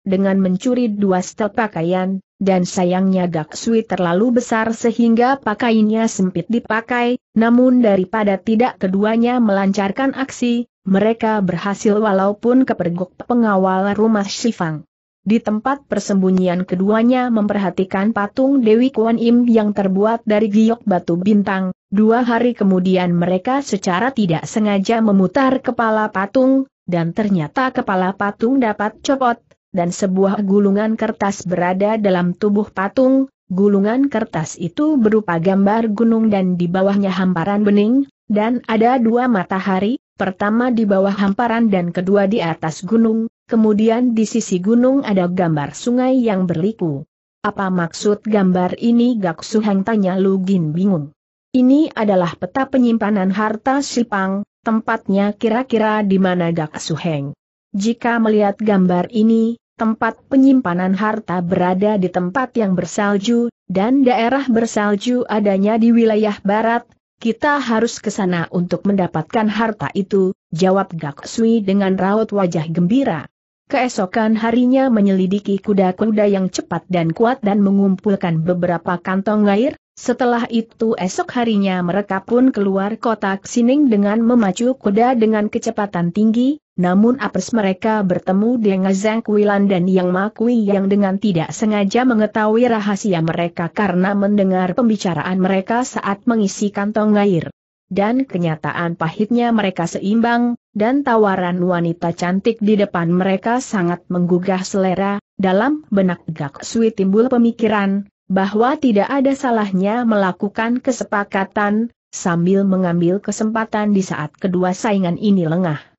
dengan mencuri dua setel pakaian, dan sayangnya Gak Sui terlalu besar sehingga pakainya sempit dipakai, namun daripada tidak keduanya melancarkan aksi, mereka berhasil walaupun kepergok pengawal rumah Shifang. Di tempat persembunyian keduanya memperhatikan patung Dewi Kuan Im yang terbuat dari giok batu bintang, dua hari kemudian mereka secara tidak sengaja memutar kepala patung, dan ternyata kepala patung dapat copot, dan sebuah gulungan kertas berada dalam tubuh patung, gulungan kertas itu berupa gambar gunung dan di bawahnya hamparan bening, dan ada dua matahari, pertama di bawah hamparan dan kedua di atas gunung, kemudian di sisi gunung ada gambar sungai yang berliku. Apa maksud gambar ini Gak Suheng tanya Lugin bingung. Ini adalah peta penyimpanan harta Silpang. tempatnya kira-kira di mana Gak Suheng. Jika melihat gambar ini, tempat penyimpanan harta berada di tempat yang bersalju, dan daerah bersalju adanya di wilayah barat, kita harus ke sana untuk mendapatkan harta itu, jawab Gak Sui dengan raut wajah gembira. Keesokan harinya menyelidiki kuda-kuda yang cepat dan kuat dan mengumpulkan beberapa kantong air, setelah itu esok harinya mereka pun keluar kota Xining dengan memacu kuda dengan kecepatan tinggi, namun apres mereka bertemu dengan Zhang Kuilan dan Yang Makui yang dengan tidak sengaja mengetahui rahasia mereka karena mendengar pembicaraan mereka saat mengisi kantong air. Dan kenyataan pahitnya mereka seimbang, dan tawaran wanita cantik di depan mereka sangat menggugah selera, dalam benak Gak Sui timbul pemikiran, bahwa tidak ada salahnya melakukan kesepakatan, sambil mengambil kesempatan di saat kedua saingan ini lengah.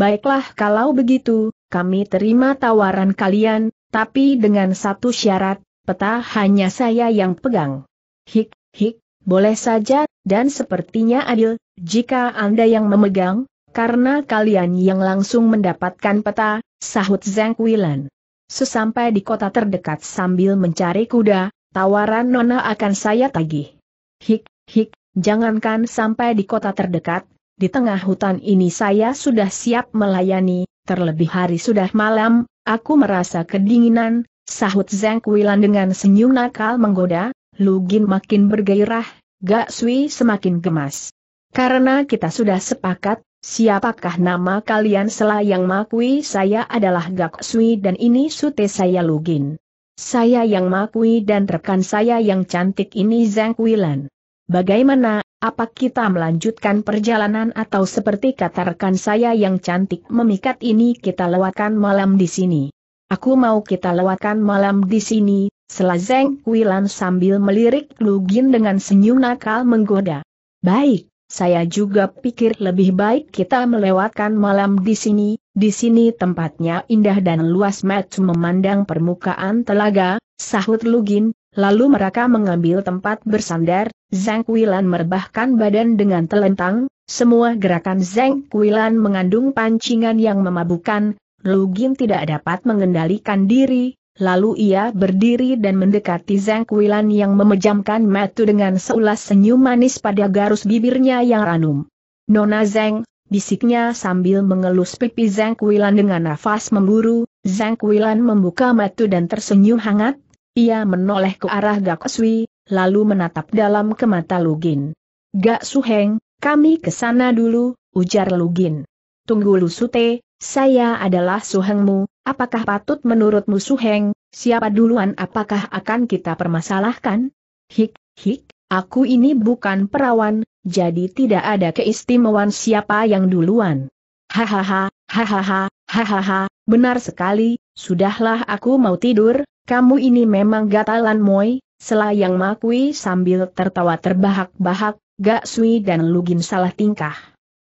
Baiklah kalau begitu, kami terima tawaran kalian, tapi dengan satu syarat, peta hanya saya yang pegang. Hik, hik, boleh saja, dan sepertinya adil, jika Anda yang memegang, karena kalian yang langsung mendapatkan peta, sahut Zhang Quilan. Sesampai di kota terdekat sambil mencari kuda, tawaran Nona akan saya tagih. Hik, hik, jangankan sampai di kota terdekat, di tengah hutan ini saya sudah siap melayani, terlebih hari sudah malam, aku merasa kedinginan, sahut Zeng Kuilan dengan senyum nakal menggoda, Lugin makin bergairah, Gak Sui semakin gemas. Karena kita sudah sepakat, siapakah nama kalian selayang makui saya adalah Gak Sui dan ini sute saya Lugin. Saya yang makui dan rekan saya yang cantik ini Zeng Kuilan. Bagaimana apa kita melanjutkan perjalanan atau seperti kata rekan saya yang cantik memikat ini kita lewatkan malam di sini? Aku mau kita lewatkan malam di sini, selazeng Wilan sambil melirik Lugin dengan senyum nakal menggoda. Baik, saya juga pikir lebih baik kita melewatkan malam di sini, di sini tempatnya indah dan luas match memandang permukaan telaga, sahut Lugin, lalu mereka mengambil tempat bersandar, Zhang Kuilan merebahkan badan dengan telentang, semua gerakan Zhang Kuilan mengandung pancingan yang memabukan, Lu Gin tidak dapat mengendalikan diri, lalu ia berdiri dan mendekati Zhang Kuilan yang memejamkan matu dengan seulas senyum manis pada garus bibirnya yang ranum. Nona Zhang, bisiknya sambil mengelus pipi Zhang Kuilan dengan nafas memburu, Zhang Kuilan membuka matu dan tersenyum hangat, ia menoleh ke arah Gak Sui, lalu menatap dalam ke mata Lugin. Gak suheng, kami ke sana dulu, ujar Lugin. Tunggu sute, saya adalah suhengmu, apakah patut menurutmu suheng, siapa duluan apakah akan kita permasalahkan? Hik, hik, aku ini bukan perawan, jadi tidak ada keistimewaan siapa yang duluan. Hahaha, hahaha, hahaha, benar sekali, sudahlah aku mau tidur, kamu ini memang gatalan moy, Selayang Makui sambil tertawa terbahak-bahak, Gak Sui dan Lugin salah tingkah.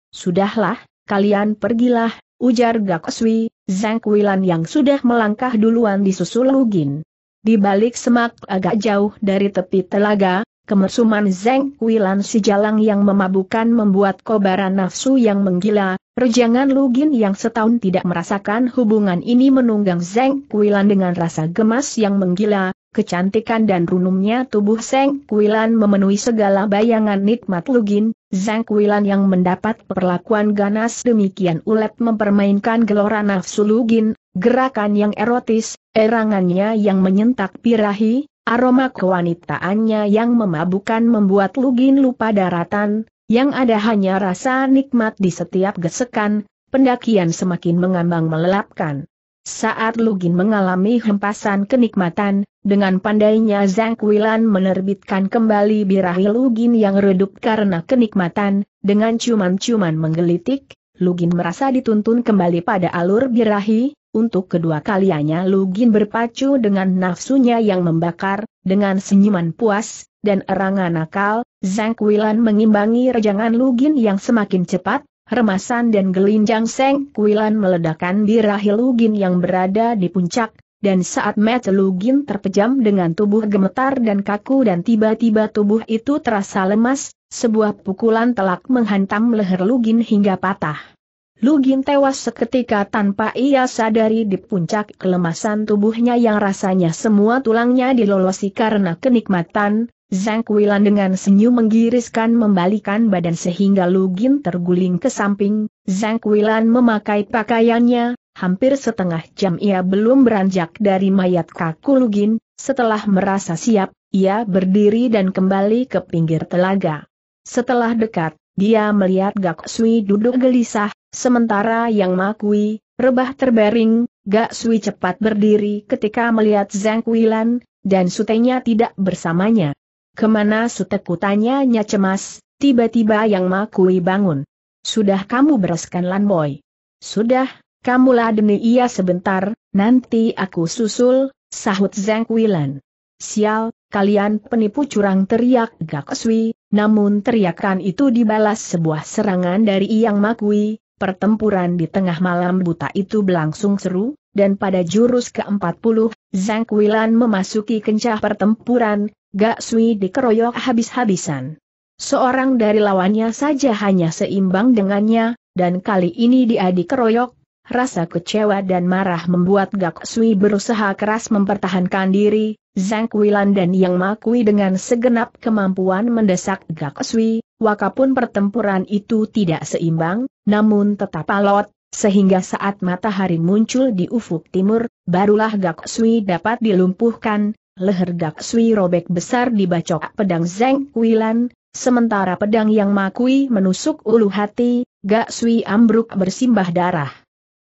Sudahlah, kalian pergilah, ujar Gak Sui, Zhang Kuilan yang sudah melangkah duluan disusul Lugin. Di balik semak agak jauh dari tepi telaga, kemersuman Zeng Kuilan si jalang yang memabukan membuat kobaran nafsu yang menggila, rejangan Lugin yang setahun tidak merasakan hubungan ini menunggang Zeng Kuilan dengan rasa gemas yang menggila, kecantikan dan runumnya tubuh Seng Kuilan memenuhi segala bayangan nikmat Lugin, Zhang Kuilan yang mendapat perlakuan ganas demikian ulet mempermainkan gelora nafsu Lugin, gerakan yang erotis, erangannya yang menyentak pirahi, aroma kewanitaannya yang memabukan membuat Lugin lupa daratan, yang ada hanya rasa nikmat di setiap gesekan, pendakian semakin mengambang melelapkan. Saat Lugin mengalami hempasan kenikmatan, dengan pandainya Zhang Kuilan menerbitkan kembali birahi Lugin yang redup karena kenikmatan, dengan cuman-cuman menggelitik, Lugin merasa dituntun kembali pada alur birahi, untuk kedua kalinya Lugin berpacu dengan nafsunya yang membakar, dengan senyuman puas, dan erangan nakal, Zhang Kuilan mengimbangi rejangan Lugin yang semakin cepat, remasan dan gelinjang Zhang Kuilan meledakan birahi Lugin yang berada di puncak, dan saat Matt Lugin terpejam dengan tubuh gemetar dan kaku dan tiba-tiba tubuh itu terasa lemas, sebuah pukulan telak menghantam leher Lugin hingga patah. Lugin tewas seketika tanpa ia sadari di puncak kelemasan tubuhnya yang rasanya semua tulangnya dilolosi karena kenikmatan, Zhang Quilan dengan senyum menggiriskan membalikan badan sehingga Lugin terguling ke samping, Zhang Quilan memakai pakaiannya, hampir setengah jam ia belum beranjak dari mayat Kakulugin, setelah merasa siap, ia berdiri dan kembali ke pinggir telaga. Setelah dekat, dia melihat Gak Sui duduk gelisah, sementara yang Makui, rebah terbaring, Gak Sui cepat berdiri ketika melihat Zhang Kuilan, dan sutenya tidak bersamanya. Kemana suteku tanyanya cemas, tiba-tiba yang Makui bangun. Sudah kamu bereskan Lan Boy. Sudah, Kamulah demi ia sebentar, nanti aku susul, sahut Zhang Wilan. Sial, kalian penipu curang teriak Gak Sui, namun teriakan itu dibalas sebuah serangan dari Yang Makui, pertempuran di tengah malam buta itu berlangsung seru, dan pada jurus ke-40, Zhang Quilan memasuki kencah pertempuran, Gak Sui dikeroyok habis-habisan. Seorang dari lawannya saja hanya seimbang dengannya, dan kali ini dia dikeroyok Rasa kecewa dan marah membuat Gak Sui berusaha keras mempertahankan diri, Zhang Kuilan dan Yang Makui dengan segenap kemampuan mendesak Gak Sui, wakapun pertempuran itu tidak seimbang, namun tetap alot, sehingga saat matahari muncul di ufuk timur, barulah Gak Sui dapat dilumpuhkan, leher Gak Sui robek besar dibacok pedang Zhang Kuilan, sementara pedang Yang Makui menusuk ulu hati, Gak Sui ambruk bersimbah darah.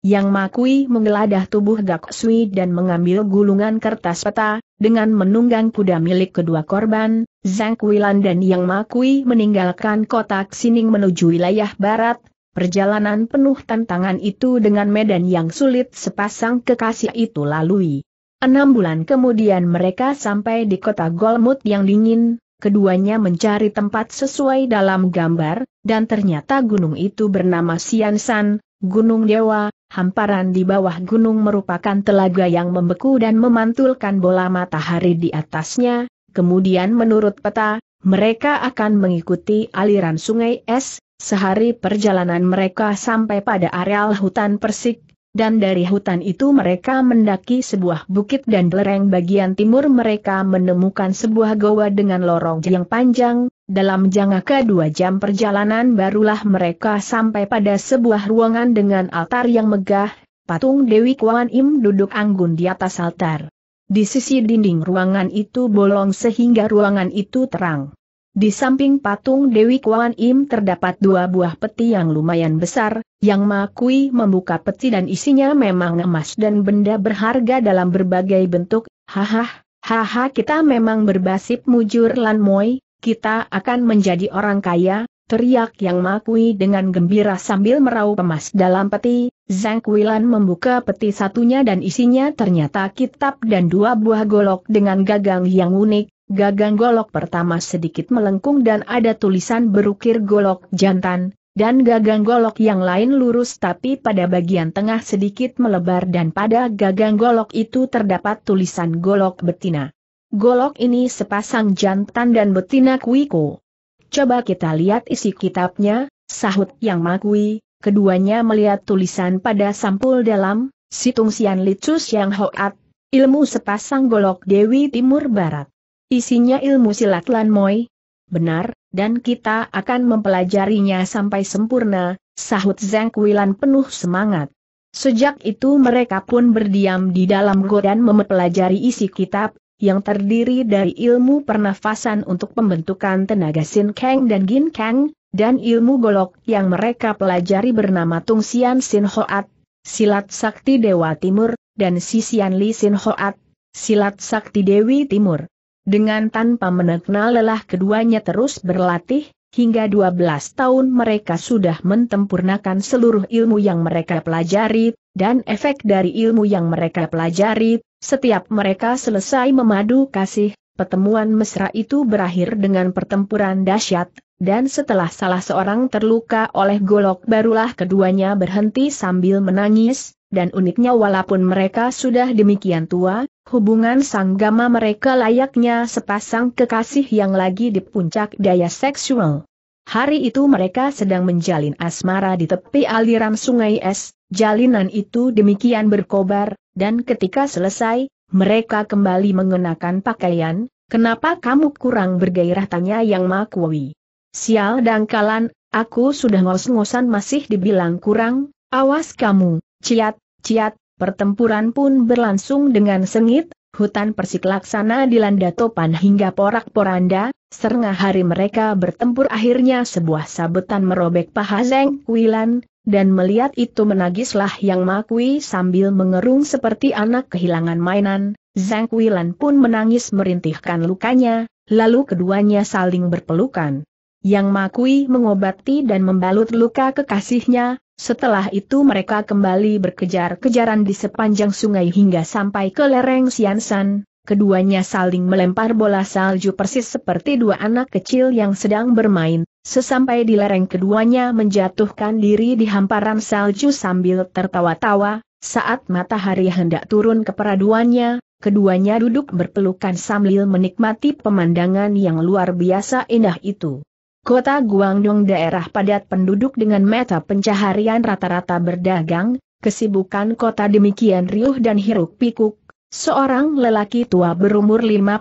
Yang Makui menggeladah tubuh Gak Sui dan mengambil gulungan kertas peta, dengan menunggang kuda milik kedua korban, Zhang Kuilan dan Yang Makui meninggalkan kotak sining menuju wilayah barat, perjalanan penuh tantangan itu dengan medan yang sulit sepasang kekasih itu lalui. Enam bulan kemudian mereka sampai di kota Golmut yang dingin, keduanya mencari tempat sesuai dalam gambar, dan ternyata gunung itu bernama Siansan, Gunung Dewa, hamparan di bawah gunung merupakan telaga yang membeku dan memantulkan bola matahari di atasnya, kemudian menurut peta, mereka akan mengikuti aliran sungai es, sehari perjalanan mereka sampai pada areal hutan persik, dan dari hutan itu mereka mendaki sebuah bukit dan lereng bagian timur mereka menemukan sebuah goa dengan lorong yang panjang, dalam jangka dua jam perjalanan barulah mereka sampai pada sebuah ruangan dengan altar yang megah, patung Dewi Kuan Im duduk anggun di atas altar. Di sisi dinding ruangan itu bolong sehingga ruangan itu terang. Di samping patung Dewi Kuan Im terdapat dua buah peti yang lumayan besar, yang Makui membuka peti dan isinya memang emas dan benda berharga dalam berbagai bentuk, hahaha. Haha kita memang berbasip mujur Lan Moi, kita akan menjadi orang kaya, teriak Yang Makui dengan gembira sambil meraup emas dalam peti, Zhang Kuilan membuka peti satunya dan isinya ternyata kitab dan dua buah golok dengan gagang yang unik, Gagang golok pertama sedikit melengkung dan ada tulisan berukir golok jantan, dan gagang golok yang lain lurus tapi pada bagian tengah sedikit melebar dan pada gagang golok itu terdapat tulisan golok betina. Golok ini sepasang jantan dan betina kuiku. Coba kita lihat isi kitabnya, sahut yang makui, keduanya melihat tulisan pada sampul dalam, situng sian licus yang hoat, ilmu sepasang golok Dewi Timur Barat. Isinya ilmu silat lan moi. Benar, dan kita akan mempelajarinya sampai sempurna, sahut Zhang Kuilan penuh semangat. Sejak itu mereka pun berdiam di dalam go mempelajari isi kitab, yang terdiri dari ilmu pernafasan untuk pembentukan tenaga Sin Kang dan Gin Kang, dan ilmu golok yang mereka pelajari bernama Tung Sian Sin Hoat, Silat Sakti Dewa Timur, dan si sian Li Sin Hoat, Silat Sakti Dewi Timur. Dengan tanpa mengenal lelah keduanya terus berlatih, hingga 12 tahun mereka sudah mentempurnakan seluruh ilmu yang mereka pelajari, dan efek dari ilmu yang mereka pelajari, setiap mereka selesai memadu kasih, pertemuan mesra itu berakhir dengan pertempuran dahsyat, dan setelah salah seorang terluka oleh golok barulah keduanya berhenti sambil menangis, dan uniknya walaupun mereka sudah demikian tua, hubungan sanggama mereka layaknya sepasang kekasih yang lagi di puncak daya seksual. Hari itu mereka sedang menjalin asmara di tepi aliran sungai es, Jalinan itu demikian berkobar, dan ketika selesai, mereka kembali mengenakan pakaian, kenapa kamu kurang bergairah tanya Yang Makwawi. Sial dangkalan, aku sudah ngos-ngosan masih dibilang kurang, awas kamu, ciat, ciat, pertempuran pun berlangsung dengan sengit, hutan persik laksana dilanda topan hingga porak-poranda, serengah hari mereka bertempur akhirnya sebuah sabetan merobek paha Zeng Kuilan, dan melihat itu menangislah Yang Makui sambil mengerung seperti anak kehilangan mainan, Zhang Kuilan pun menangis merintihkan lukanya, lalu keduanya saling berpelukan. Yang Makui mengobati dan membalut luka kekasihnya, setelah itu mereka kembali berkejar-kejaran di sepanjang sungai hingga sampai ke lereng Siansan, keduanya saling melempar bola salju persis seperti dua anak kecil yang sedang bermain, sesampai di lereng keduanya menjatuhkan diri di hamparan salju sambil tertawa-tawa, saat matahari hendak turun ke peraduannya, keduanya duduk berpelukan sambil menikmati pemandangan yang luar biasa indah itu. Kota Guangdong daerah padat penduduk dengan meta pencaharian rata-rata berdagang, kesibukan kota demikian riuh dan hiruk pikuk, Seorang lelaki tua berumur 58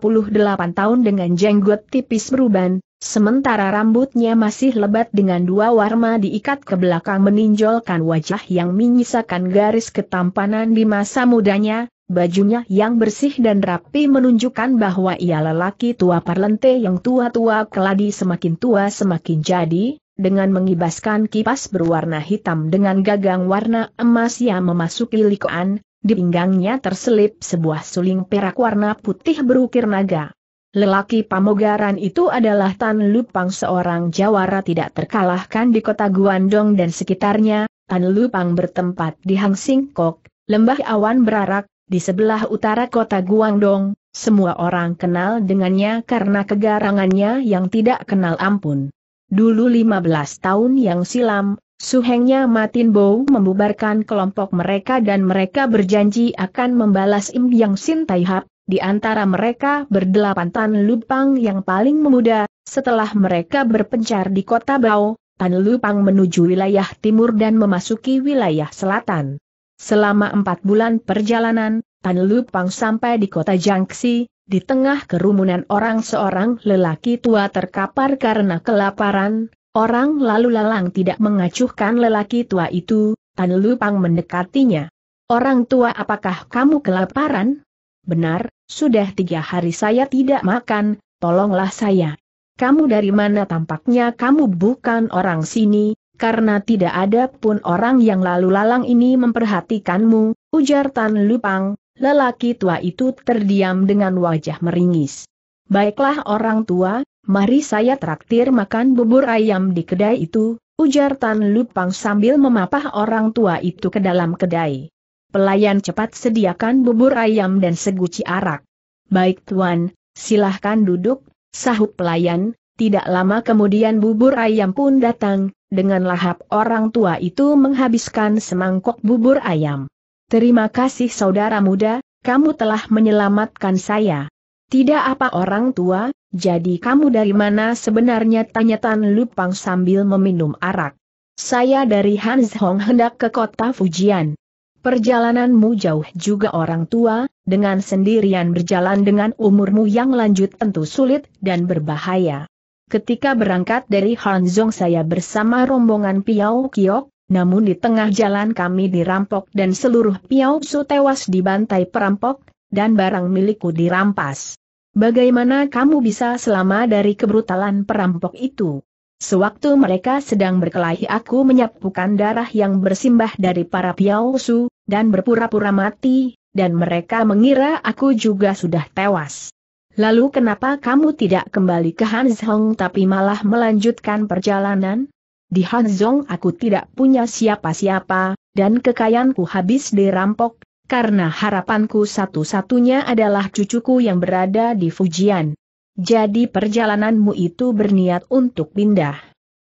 tahun dengan jenggot tipis beruban, sementara rambutnya masih lebat dengan dua warna diikat ke belakang meninjolkan wajah yang menyisakan garis ketampanan di masa mudanya, bajunya yang bersih dan rapi menunjukkan bahwa ia lelaki tua parlente yang tua-tua keladi semakin tua semakin jadi, dengan mengibaskan kipas berwarna hitam dengan gagang warna emas yang memasuki likoan, di pinggangnya terselip sebuah suling perak warna putih berukir naga. Lelaki pamogaran itu adalah Tan Lupang seorang jawara tidak terkalahkan di kota Guandong dan sekitarnya, Tan Lupang bertempat di Hang Singkok, lembah awan berarak, di sebelah utara kota Guangdong, semua orang kenal dengannya karena kegarangannya yang tidak kenal ampun. Dulu 15 tahun yang silam, Suhengnya Matin Bow membubarkan kelompok mereka dan mereka berjanji akan membalas Im Yang Sin Tai Hap, di antara mereka berdelapan Tan Lupang yang paling memuda, setelah mereka berpencar di kota Bao, Tan Lupang menuju wilayah timur dan memasuki wilayah selatan. Selama empat bulan perjalanan, Tan Lupang sampai di kota Jiangxi, di tengah kerumunan orang seorang lelaki tua terkapar karena kelaparan, Orang lalu lalang tidak mengacuhkan lelaki tua itu, Tan Lupang mendekatinya. Orang tua apakah kamu kelaparan? Benar, sudah tiga hari saya tidak makan, tolonglah saya. Kamu dari mana tampaknya kamu bukan orang sini, karena tidak ada pun orang yang lalu lalang ini memperhatikanmu, ujar Tan Lupang, lelaki tua itu terdiam dengan wajah meringis. Baiklah orang tua, mari saya traktir makan bubur ayam di kedai itu, ujar Tan Lupang sambil memapah orang tua itu ke dalam kedai. Pelayan cepat sediakan bubur ayam dan seguci arak. Baik tuan, silahkan duduk, sahut pelayan, tidak lama kemudian bubur ayam pun datang, dengan lahap orang tua itu menghabiskan semangkok bubur ayam. Terima kasih saudara muda, kamu telah menyelamatkan saya. Tidak apa orang tua, jadi kamu dari mana sebenarnya tanya Tan Lupang sambil meminum arak. Saya dari Hans Hong hendak ke kota Fujian. Perjalananmu jauh juga orang tua, dengan sendirian berjalan dengan umurmu yang lanjut tentu sulit dan berbahaya. Ketika berangkat dari Hanzong saya bersama rombongan Piao Kiok, namun di tengah jalan kami dirampok dan seluruh Piao Su tewas dibantai perampok, dan barang milikku dirampas. Bagaimana kamu bisa selama dari kebrutalan perampok itu? Sewaktu mereka sedang berkelahi aku menyapukan darah yang bersimbah dari para piausu, dan berpura-pura mati, dan mereka mengira aku juga sudah tewas. Lalu kenapa kamu tidak kembali ke Hanzhong tapi malah melanjutkan perjalanan? Di Hanzhong aku tidak punya siapa-siapa, dan kekayaanku habis dirampok karena harapanku satu-satunya adalah cucuku yang berada di Fujian. Jadi perjalananmu itu berniat untuk pindah.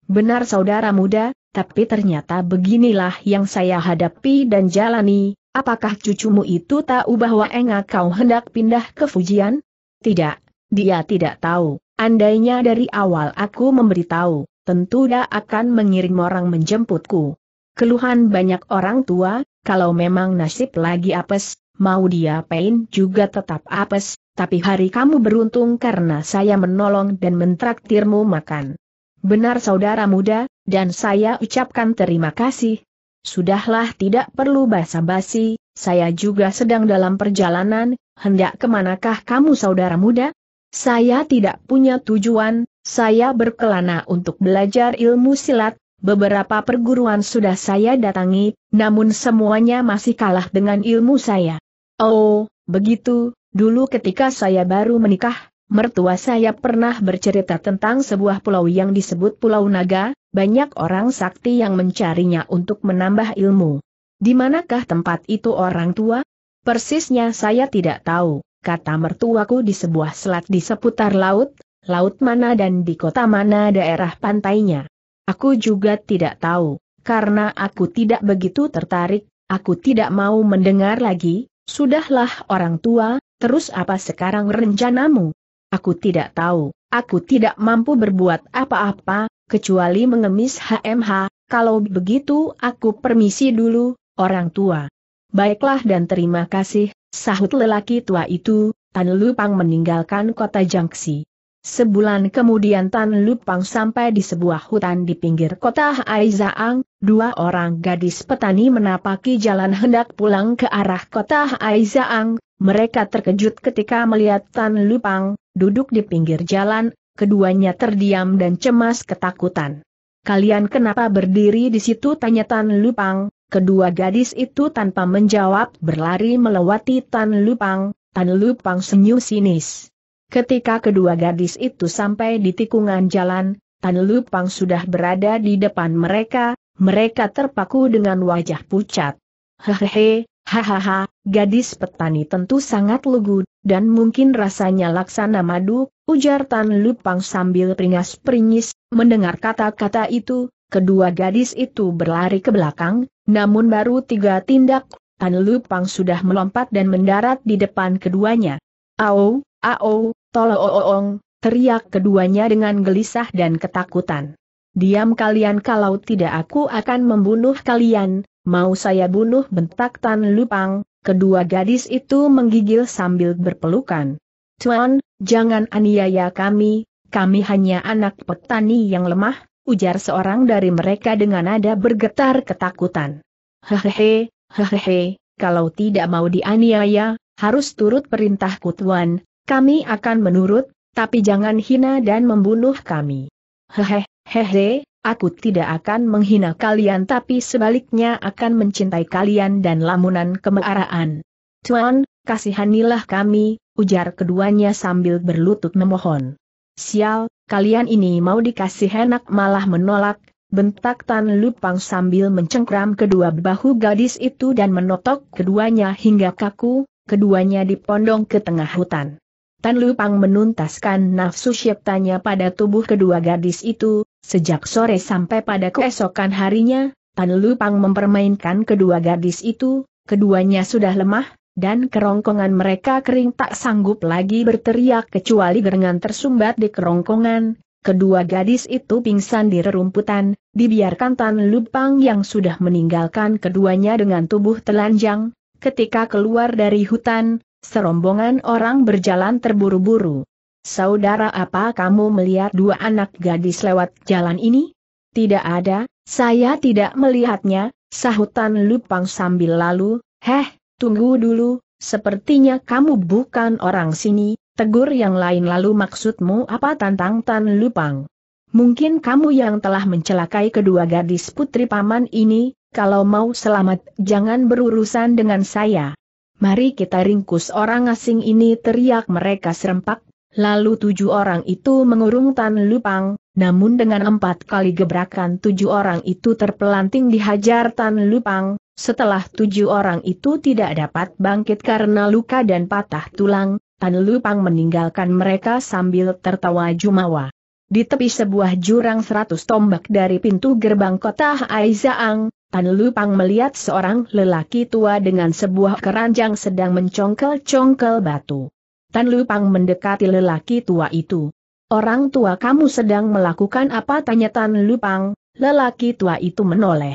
Benar saudara muda, tapi ternyata beginilah yang saya hadapi dan jalani, apakah cucumu itu tahu bahwa engak kau hendak pindah ke Fujian? Tidak, dia tidak tahu. Andainya dari awal aku memberitahu, tentu dia akan mengirim orang menjemputku. Keluhan banyak orang tua, kalau memang nasib lagi apes, mau dia pain juga tetap apes, tapi hari kamu beruntung karena saya menolong dan mentraktirmu makan. Benar saudara muda, dan saya ucapkan terima kasih. Sudahlah tidak perlu basa-basi, saya juga sedang dalam perjalanan, hendak kemanakah kamu saudara muda? Saya tidak punya tujuan, saya berkelana untuk belajar ilmu silat, Beberapa perguruan sudah saya datangi, namun semuanya masih kalah dengan ilmu saya. Oh, begitu, dulu ketika saya baru menikah, mertua saya pernah bercerita tentang sebuah pulau yang disebut Pulau Naga, banyak orang sakti yang mencarinya untuk menambah ilmu. Di manakah tempat itu orang tua? Persisnya saya tidak tahu, kata mertuaku di sebuah selat di seputar laut, laut mana dan di kota mana daerah pantainya. Aku juga tidak tahu, karena aku tidak begitu tertarik, aku tidak mau mendengar lagi, sudahlah orang tua, terus apa sekarang rencanamu? Aku tidak tahu, aku tidak mampu berbuat apa-apa, kecuali mengemis HMH, kalau begitu aku permisi dulu, orang tua. Baiklah dan terima kasih, sahut lelaki tua itu, Tan Lupang meninggalkan kota Jangsi. Sebulan kemudian Tan Lupang sampai di sebuah hutan di pinggir kota Aizaang, dua orang gadis petani menapaki jalan hendak pulang ke arah kota Aizaang, mereka terkejut ketika melihat Tan Lupang, duduk di pinggir jalan, keduanya terdiam dan cemas ketakutan. Kalian kenapa berdiri di situ tanya Tan Lupang, kedua gadis itu tanpa menjawab berlari melewati Tan Lupang, Tan Lupang senyum sinis. Ketika kedua gadis itu sampai di tikungan jalan, Tan Lupang sudah berada di depan mereka, mereka terpaku dengan wajah pucat. Hehehe, hahaha, gadis petani tentu sangat lugu, dan mungkin rasanya laksana madu, ujar Tan Lupang sambil peringas-peringis, mendengar kata-kata itu, kedua gadis itu berlari ke belakang, namun baru tiga tindak, Tan Lupang sudah melompat dan mendarat di depan keduanya. Au, Ao, tolong, teriak keduanya dengan gelisah dan ketakutan. Diam kalian kalau tidak aku akan membunuh kalian, mau saya bunuh bentak Tan Lupang, kedua gadis itu menggigil sambil berpelukan. Tuan, jangan aniaya kami, kami hanya anak petani yang lemah, ujar seorang dari mereka dengan nada bergetar ketakutan. Hehehe, hehehe, kalau tidak mau dianiaya, harus turut perintahku Tuan, kami akan menurut, tapi jangan hina dan membunuh kami. Hehe, hehe, aku tidak akan menghina kalian tapi sebaliknya akan mencintai kalian dan lamunan kemaraan. Tuan, kasihanilah kami, ujar keduanya sambil berlutut memohon. Sial, kalian ini mau dikasih enak malah menolak, bentak Tan Lupang sambil mencengkram kedua bahu gadis itu dan menotok keduanya hingga kaku, keduanya dipondong ke tengah hutan. Tan Lupang menuntaskan nafsu syaitannya pada tubuh kedua gadis itu, sejak sore sampai pada keesokan harinya, Tan Lupang mempermainkan kedua gadis itu, keduanya sudah lemah, dan kerongkongan mereka kering tak sanggup lagi berteriak kecuali gerengan tersumbat di kerongkongan, Kedua gadis itu pingsan di rerumputan, dibiarkan Tan Lupang yang sudah meninggalkan keduanya dengan tubuh telanjang. Ketika keluar dari hutan, Serombongan orang berjalan terburu-buru. Saudara apa kamu melihat dua anak gadis lewat jalan ini? Tidak ada, saya tidak melihatnya, sahutan Lupang sambil lalu, heh, tunggu dulu, sepertinya kamu bukan orang sini, tegur yang lain lalu maksudmu apa tantang Tan Lupang. Mungkin kamu yang telah mencelakai kedua gadis putri paman ini, kalau mau selamat jangan berurusan dengan saya mari kita ringkus orang asing ini teriak mereka serempak, lalu tujuh orang itu mengurung Tan Lupang, namun dengan empat kali gebrakan tujuh orang itu terpelanting dihajar Tan Lupang, setelah tujuh orang itu tidak dapat bangkit karena luka dan patah tulang, Tan Lupang meninggalkan mereka sambil tertawa jumawa. Di tepi sebuah jurang seratus tombak dari pintu gerbang kota Aizaang, Tan Lupang melihat seorang lelaki tua dengan sebuah keranjang sedang mencongkel-congkel batu. Tan Lupang mendekati lelaki tua itu. Orang tua kamu sedang melakukan apa tanya Tan Lupang, lelaki tua itu menoleh.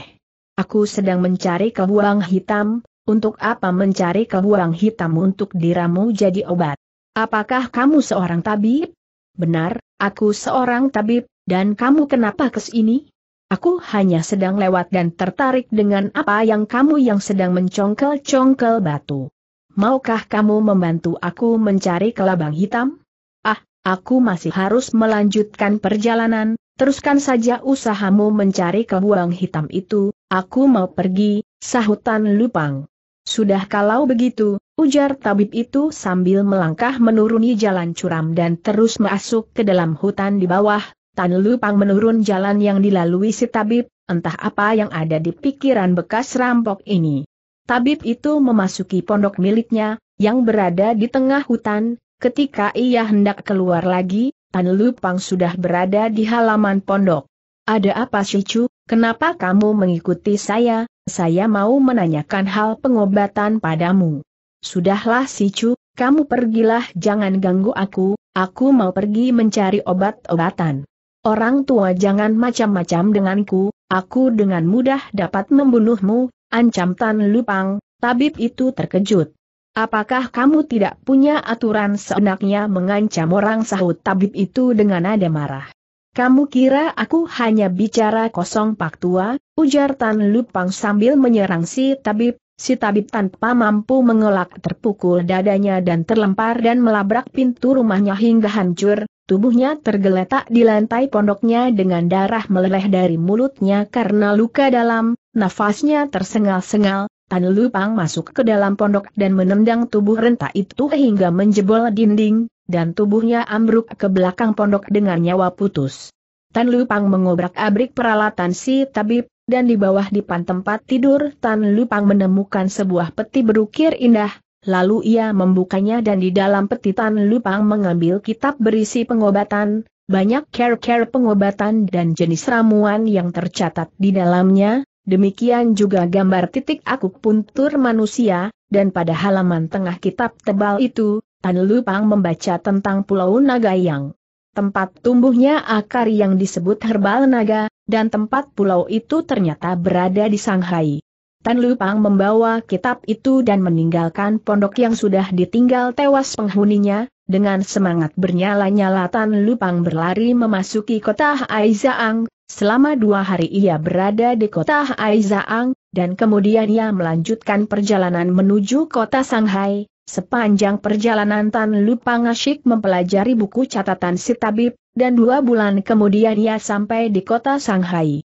Aku sedang mencari kebuang hitam, untuk apa mencari kebuang hitam untuk diramu jadi obat? Apakah kamu seorang tabib? Benar, aku seorang tabib, dan kamu kenapa kesini? Aku hanya sedang lewat dan tertarik dengan apa yang kamu yang sedang mencongkel-congkel batu. Maukah kamu membantu aku mencari kelabang hitam? Ah, aku masih harus melanjutkan perjalanan, teruskan saja usahamu mencari kelabang hitam itu, aku mau pergi, sahutan Lupang. Sudah kalau begitu, ujar tabib itu sambil melangkah menuruni jalan curam dan terus masuk ke dalam hutan di bawah, Tan Lupang menurun jalan yang dilalui si tabib, entah apa yang ada di pikiran bekas rampok ini. Tabib itu memasuki pondok miliknya, yang berada di tengah hutan, ketika ia hendak keluar lagi, Tan Lupang sudah berada di halaman pondok. Ada apa Shichu, kenapa kamu mengikuti saya, saya mau menanyakan hal pengobatan padamu. Sudahlah Si Shichu, kamu pergilah jangan ganggu aku, aku mau pergi mencari obat-obatan. Orang tua jangan macam-macam denganku, aku dengan mudah dapat membunuhmu, ancam Tan Lupang, tabib itu terkejut. Apakah kamu tidak punya aturan seenaknya mengancam orang sahut tabib itu dengan nada marah? Kamu kira aku hanya bicara kosong pak tua, ujar Tan Lupang sambil menyerang si tabib, Si tabib tanpa mampu mengelak terpukul dadanya dan terlempar dan melabrak pintu rumahnya hingga hancur, tubuhnya tergeletak di lantai pondoknya dengan darah meleleh dari mulutnya karena luka dalam, nafasnya tersengal-sengal, Tan Lupang masuk ke dalam pondok dan menendang tubuh renta itu hingga menjebol dinding, dan tubuhnya ambruk ke belakang pondok dengan nyawa putus. Tan Lupang mengobrak-abrik peralatan si tabib, dan di bawah dipan tempat tidur Tan Lupang menemukan sebuah peti berukir indah, lalu ia membukanya dan di dalam peti Tan Lupang mengambil kitab berisi pengobatan, banyak care-care pengobatan dan jenis ramuan yang tercatat di dalamnya, demikian juga gambar titik akupuntur manusia, dan pada halaman tengah kitab tebal itu, Tan Lupang membaca tentang Pulau Nagayang tempat tumbuhnya akar yang disebut herbal naga, dan tempat pulau itu ternyata berada di Shanghai. Tan Lupang membawa kitab itu dan meninggalkan pondok yang sudah ditinggal tewas penghuninya, dengan semangat bernyala-nyala Tan Lupang berlari memasuki kota Haizaang, selama dua hari ia berada di kota Haizaang, dan kemudian ia melanjutkan perjalanan menuju kota Shanghai, Sepanjang perjalanan Tan Lupa Asyik mempelajari buku catatan sitabib, dan dua bulan kemudian ia sampai di kota Shanghai.